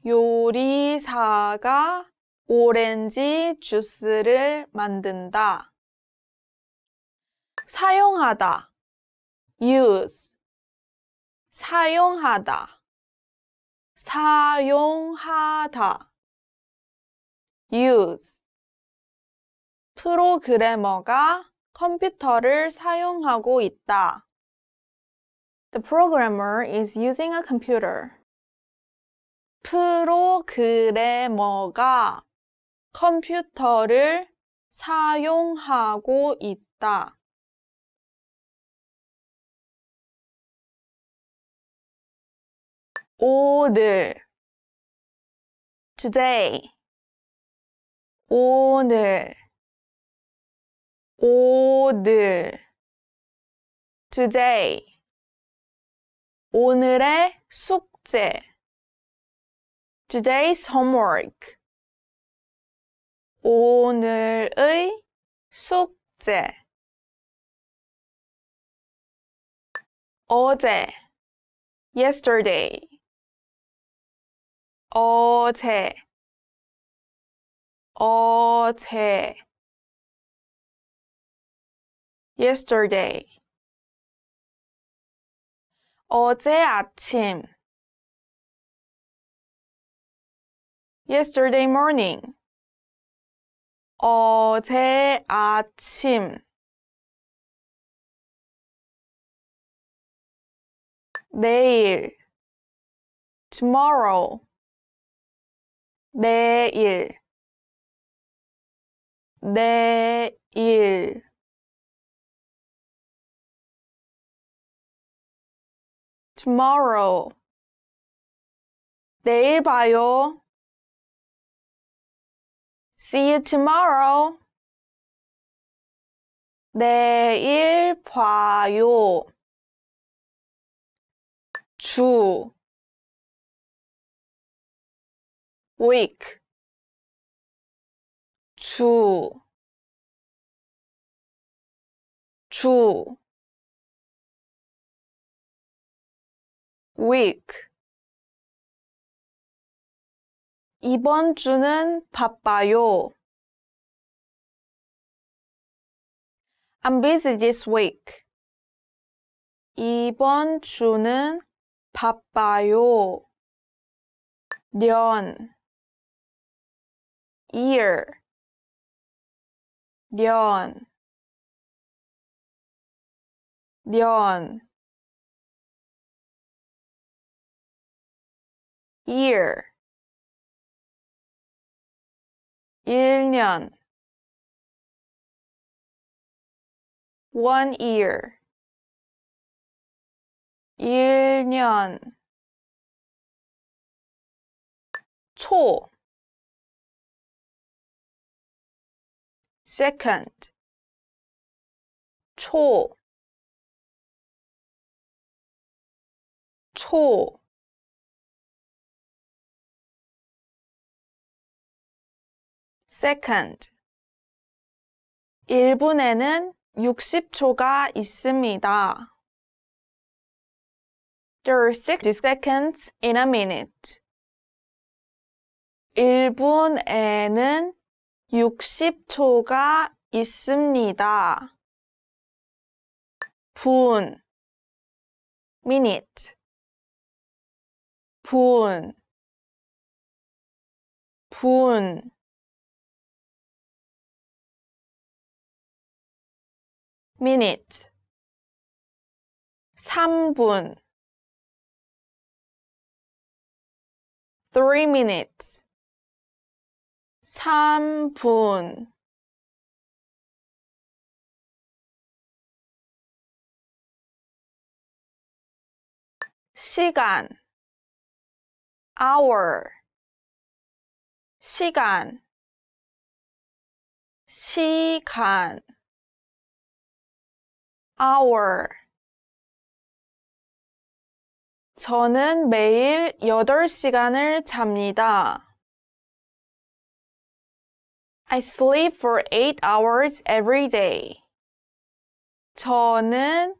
요리사가 오렌지 주스를 만든다. 사용하다. use. 사용하다. 사용하다. use. 프로그래머가 컴퓨터를 사용하고 있다. The programmer is using a computer. 프로그래머가 컴퓨터를 사용하고 있다. 오늘 today 오늘 오늘 today 오늘의 숙제 today's homework 오늘의 숙제 어제 yesterday 어제 어제 yesterday. 어제 아침 yesterday morning 어제 아침 내일 tomorrow 내일 내일 tomorrow. 내일 봐요. See you tomorrow. 내일 봐요. 주 week 주 주. week. 이번 주는 바빠요. I'm busy this week. 이번 주는 바빠요. 년 year 년 년. year 1년 one year 1년 초 second 초 초. second. 1분에는 60초가 있습니다. There are 60 seconds in a minute. 1분에는 60초가 있습니다. 분 minute 분 분. minute 3분 3 minutes 3분 시간 hour 시간 시간 hour. 저는 매일 8시간을 잡니다. I sleep for 8 hours every day. 저는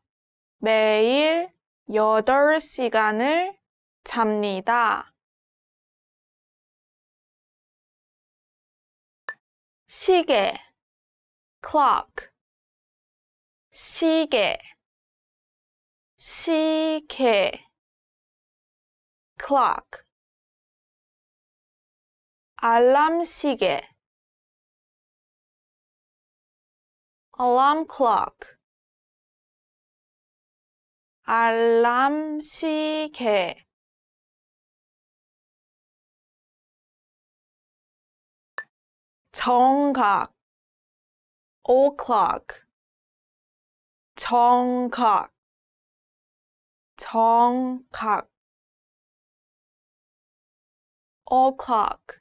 매일 8시간을 잡니다. 시계 clock 시계 시계 clock 알람 시계 alarm clock 알람 시계 정각 o'clock 정각 정각 o'clock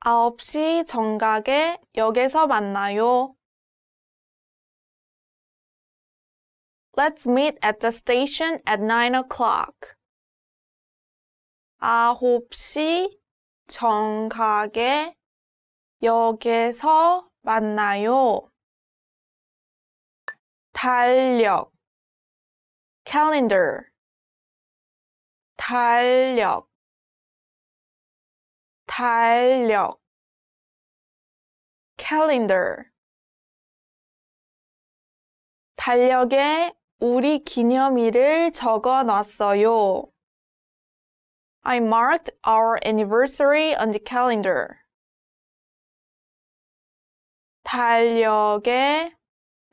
아홉 시 정각에 역에서 만나요. Let's meet at the station at 9 o'clock. 아홉 시 정각에 역에서 만나요. 달력 calendar 달력 달력 calendar 달력에 우리 기념일을 적어 놨어요. I marked our anniversary on the calendar. 달력에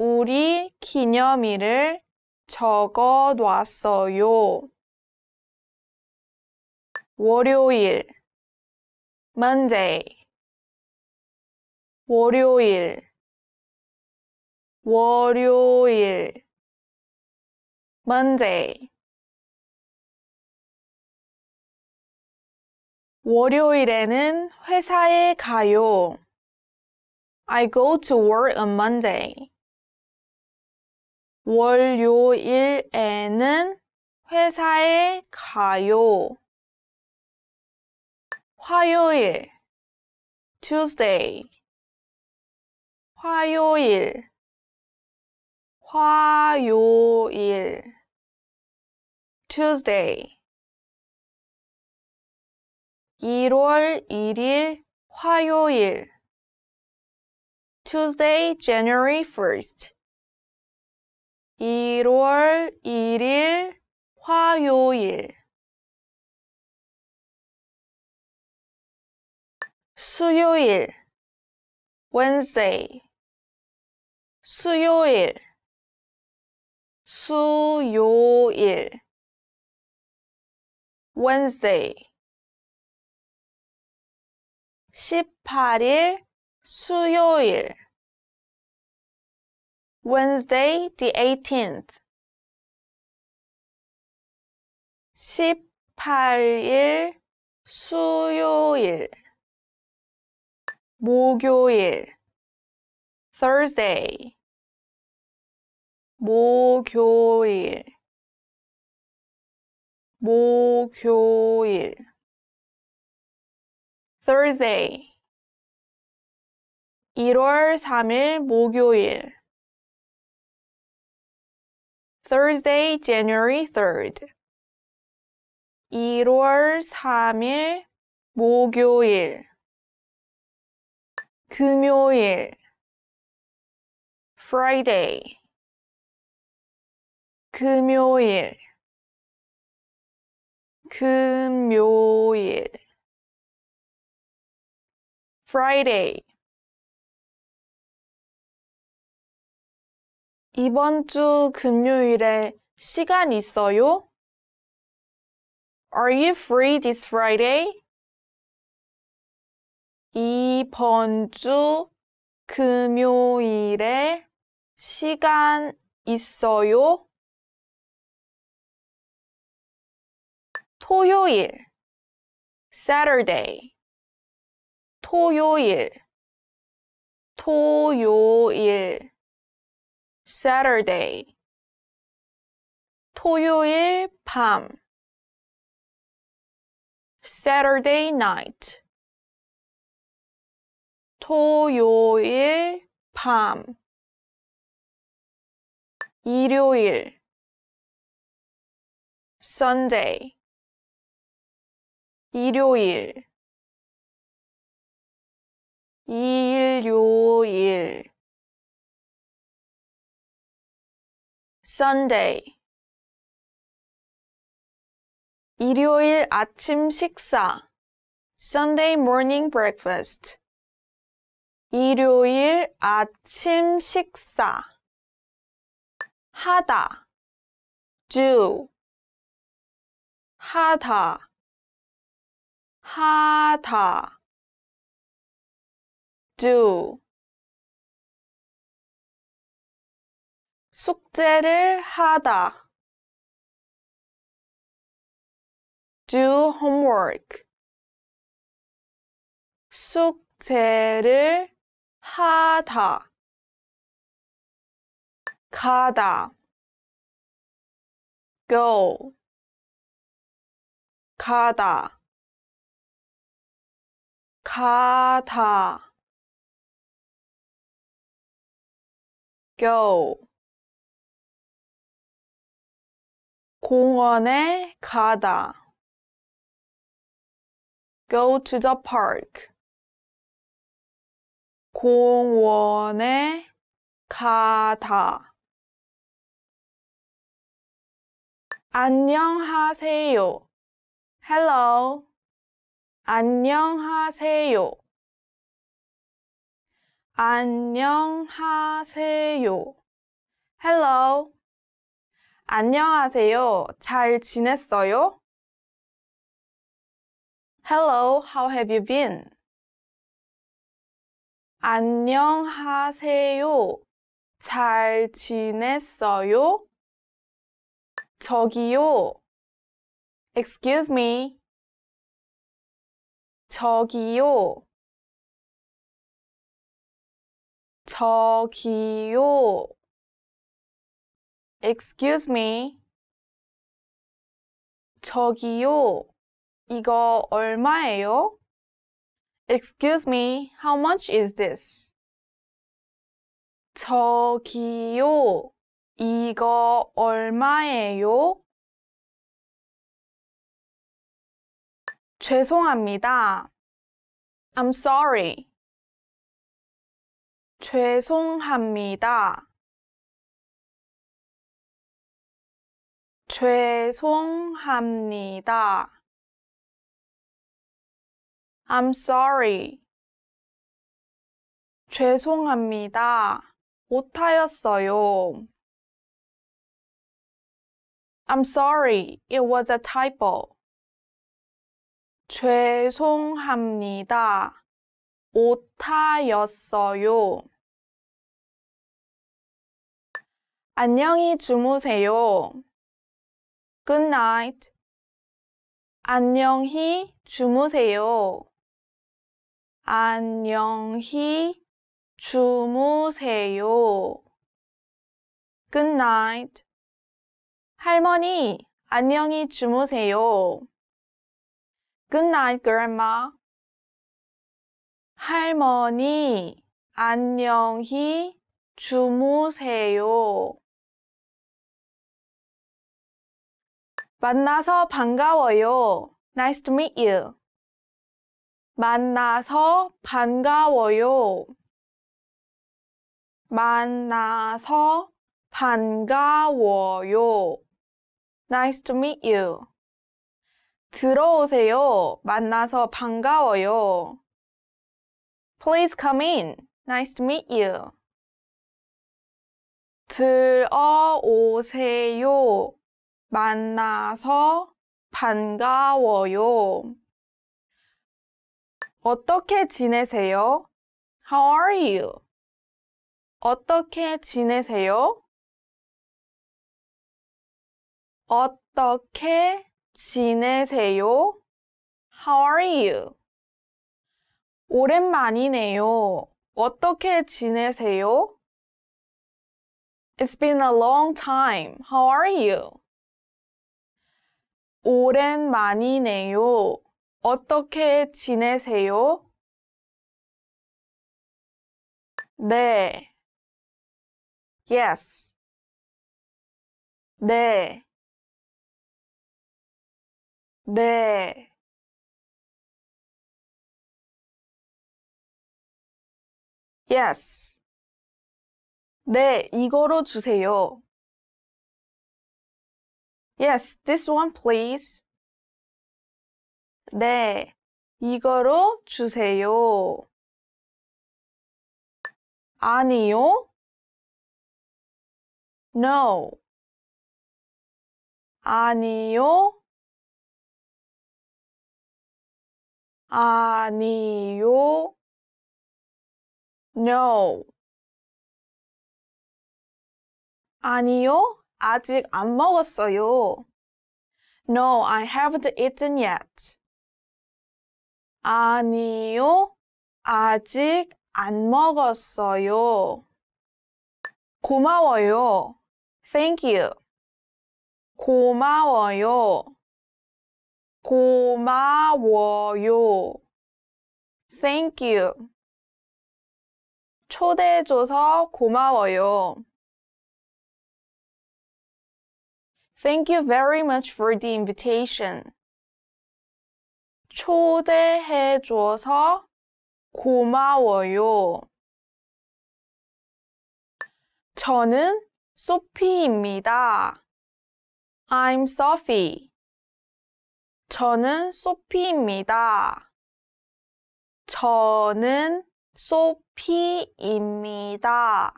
우리 기념일을 적어 놨어요. 월요일 Monday 월요일 월요일 Monday 월요일에는 회사에 가요. I go to work on Monday. 월요일에는 회사에 가요. 화요일 Tuesday 화요일 화요일 Tuesday 1월 1일 화요일 Tuesday, January 1st 1월 1일 화요일 수요일 Wednesday 수요일 수요일 Wednesday 18일 수요일 Wednesday the 18th 18일 수요일 목요일 Thursday 목요일 목요일 Thursday 1월 3일 목요일 Thursday, January 3rd. 1월 3일, 목요일. 금요일. Friday. 금요일. 금요일. Friday. 이번 주 금요일에 시간 있어요? Are you free this Friday? 이번 주 금요일에 시간 있어요? 토요일 Saturday 토요일 토요일 Saturday. 토요일 밤. Saturday night. 토요일 밤. 일요일. Sunday. 일요일. 일요일. Sunday 일요일 아침 식사 Sunday morning breakfast 일요일 아침 식사 하다 do 하다 하다 do 숙제를 하다. do homework. 숙제를 하다. 가다. go. 가다. 가다. go. 공원에 가다 go to the park 공원에 가다 안녕하세요 hello 안녕하세요 안녕하세요 hello 안녕하세요. 잘 지냈어요? Hello, how have you been? 안녕하세요. 잘 지냈어요? 저기요. Excuse me. 저기요. 저기요. Excuse me. 저기요. 이거 얼마예요? Excuse me. How much is this? 저기요. 이거 얼마예요? 죄송합니다. I'm sorry. 죄송합니다. 죄송합니다. I'm sorry. 죄송합니다. 못하였어요. I'm sorry. It was a typo. 죄송합니다. 못하였어요. 안녕히 주무세요. Good night. 안녕히 주무세요. 안녕히 주무세요. Good night. 할머니, 안녕히 주무세요. Good night, grandma. 할머니, 안녕히 주무세요. 만나서 반가워요. Nice to meet you. 만나서 반가워요. 만나서 반가워요. Nice to meet you. 들어오세요. 만나서 반가워요. Please come in. Nice to meet you. 들어오세요. 만나서 반가워요. 어떻게 지내세요? How are you? 어떻게 지내세요? 어떻게 지내세요? How are you? 오랜만이네요. 어떻게 지내세요? It's been a long time. How are you? 오랜만이네요. 어떻게 지내세요? 네. Yes. 네. 네. Yes. 네, 이거로 주세요. Yes, this one please. 네, 이거로 주세요. 아니요. No. 아니요. 아니요. No. 아니요. 아직 안 먹었어요. No, I haven't eaten yet. 아니요, 아직 안 먹었어요. 고마워요. Thank you. 고마워요. 고마워요. Thank you. 초대해줘서 고마워요. Thank you very much for the invitation. 초대해줘서 고마워요. 저는 소피입니다. I'm Sophie. 저는 소피입니다. 저는 소피입니다.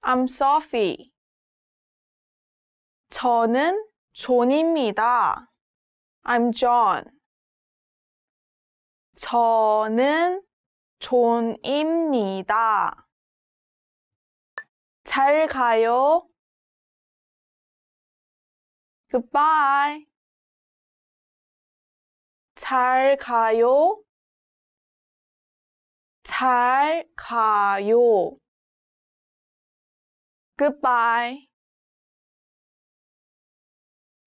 I'm Sophie. 저는 존입니다. I'm John. 저는 존입니다. 잘 가요. Goodbye. 잘 가요. 잘 가요. Goodbye.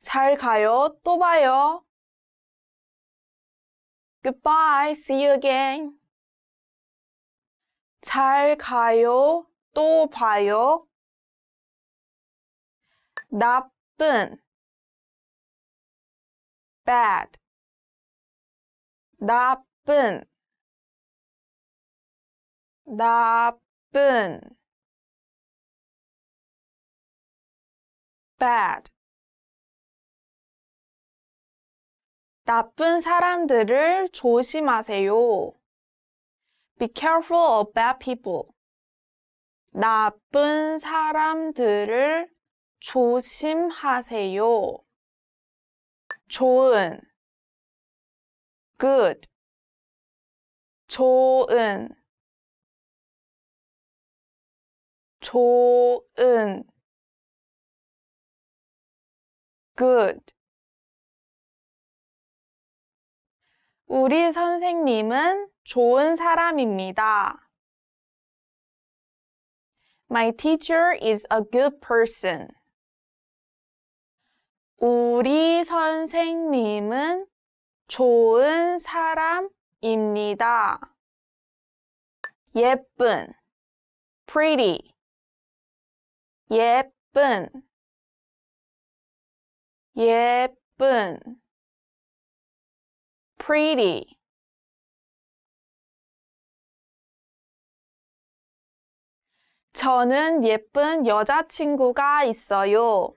잘 가요. 또 봐요. Goodbye. See you again. 잘 가요. 또 봐요. 나쁜 bad 나쁜 나쁜 bad 나쁜 사람들을 조심하세요. Be careful of bad people. 나쁜 사람들을 조심하세요. 좋은 good 좋은 좋은 good 우리 선생님은 좋은 사람입니다. My teacher is a good person. 우리 선생님은 좋은 사람입니다. 예쁜 pretty 예쁜 예쁜 pretty 저는 예쁜 여자친구가 있어요.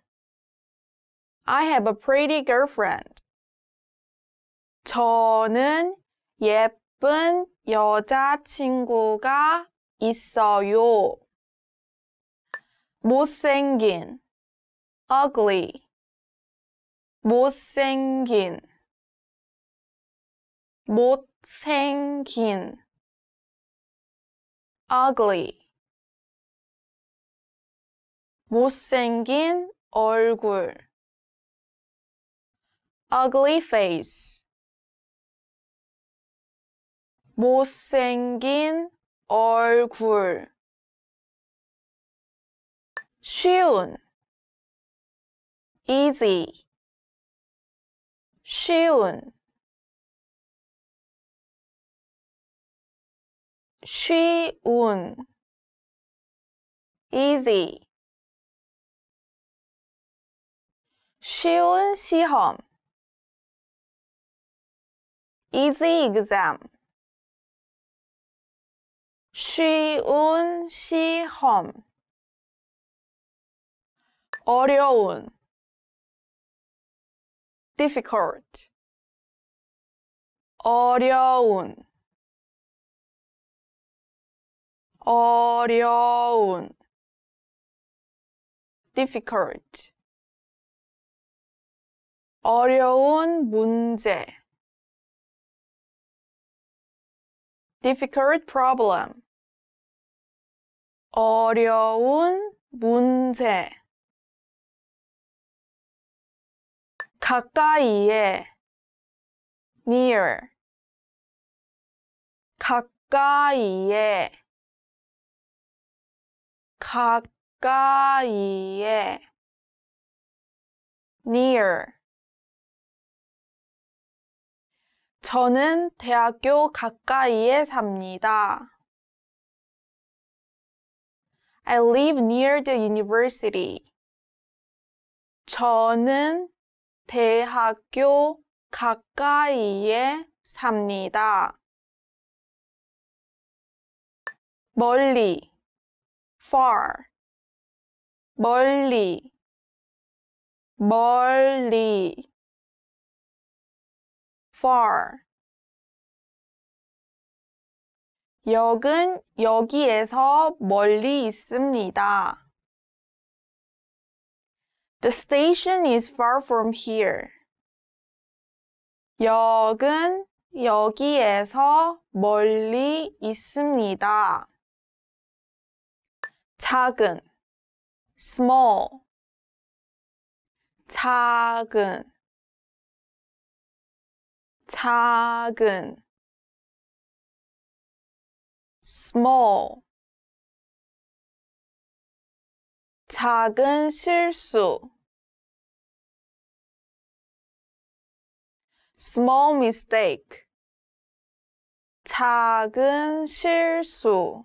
I have a pretty girlfriend. 저는 예쁜 여자친구가 있어요. 못생긴 ugly 못생긴 못생긴 ugly 못생긴 얼굴 ugly face 못생긴 얼굴 쉬운 easy 쉬운 쉬운 easy 쉬운 시험 easy exam 쉬운 시험 어려운 difficult 어려운 어려운 difficult 어려운 문제 difficult problem 어려운 문제 가까이에 near 가까이에 가까이에 near 저는 대학교 가까이에 삽니다. I live near the university. 저는 대학교 가까이에 삽니다. 멀리 far 멀리 멀리 far 역은 여기에서 멀리 있습니다. The station is far from here. 역은 여기에서 멀리 있습니다. 작은 small 작은 작은 small 작은 실수 small mistake 작은 실수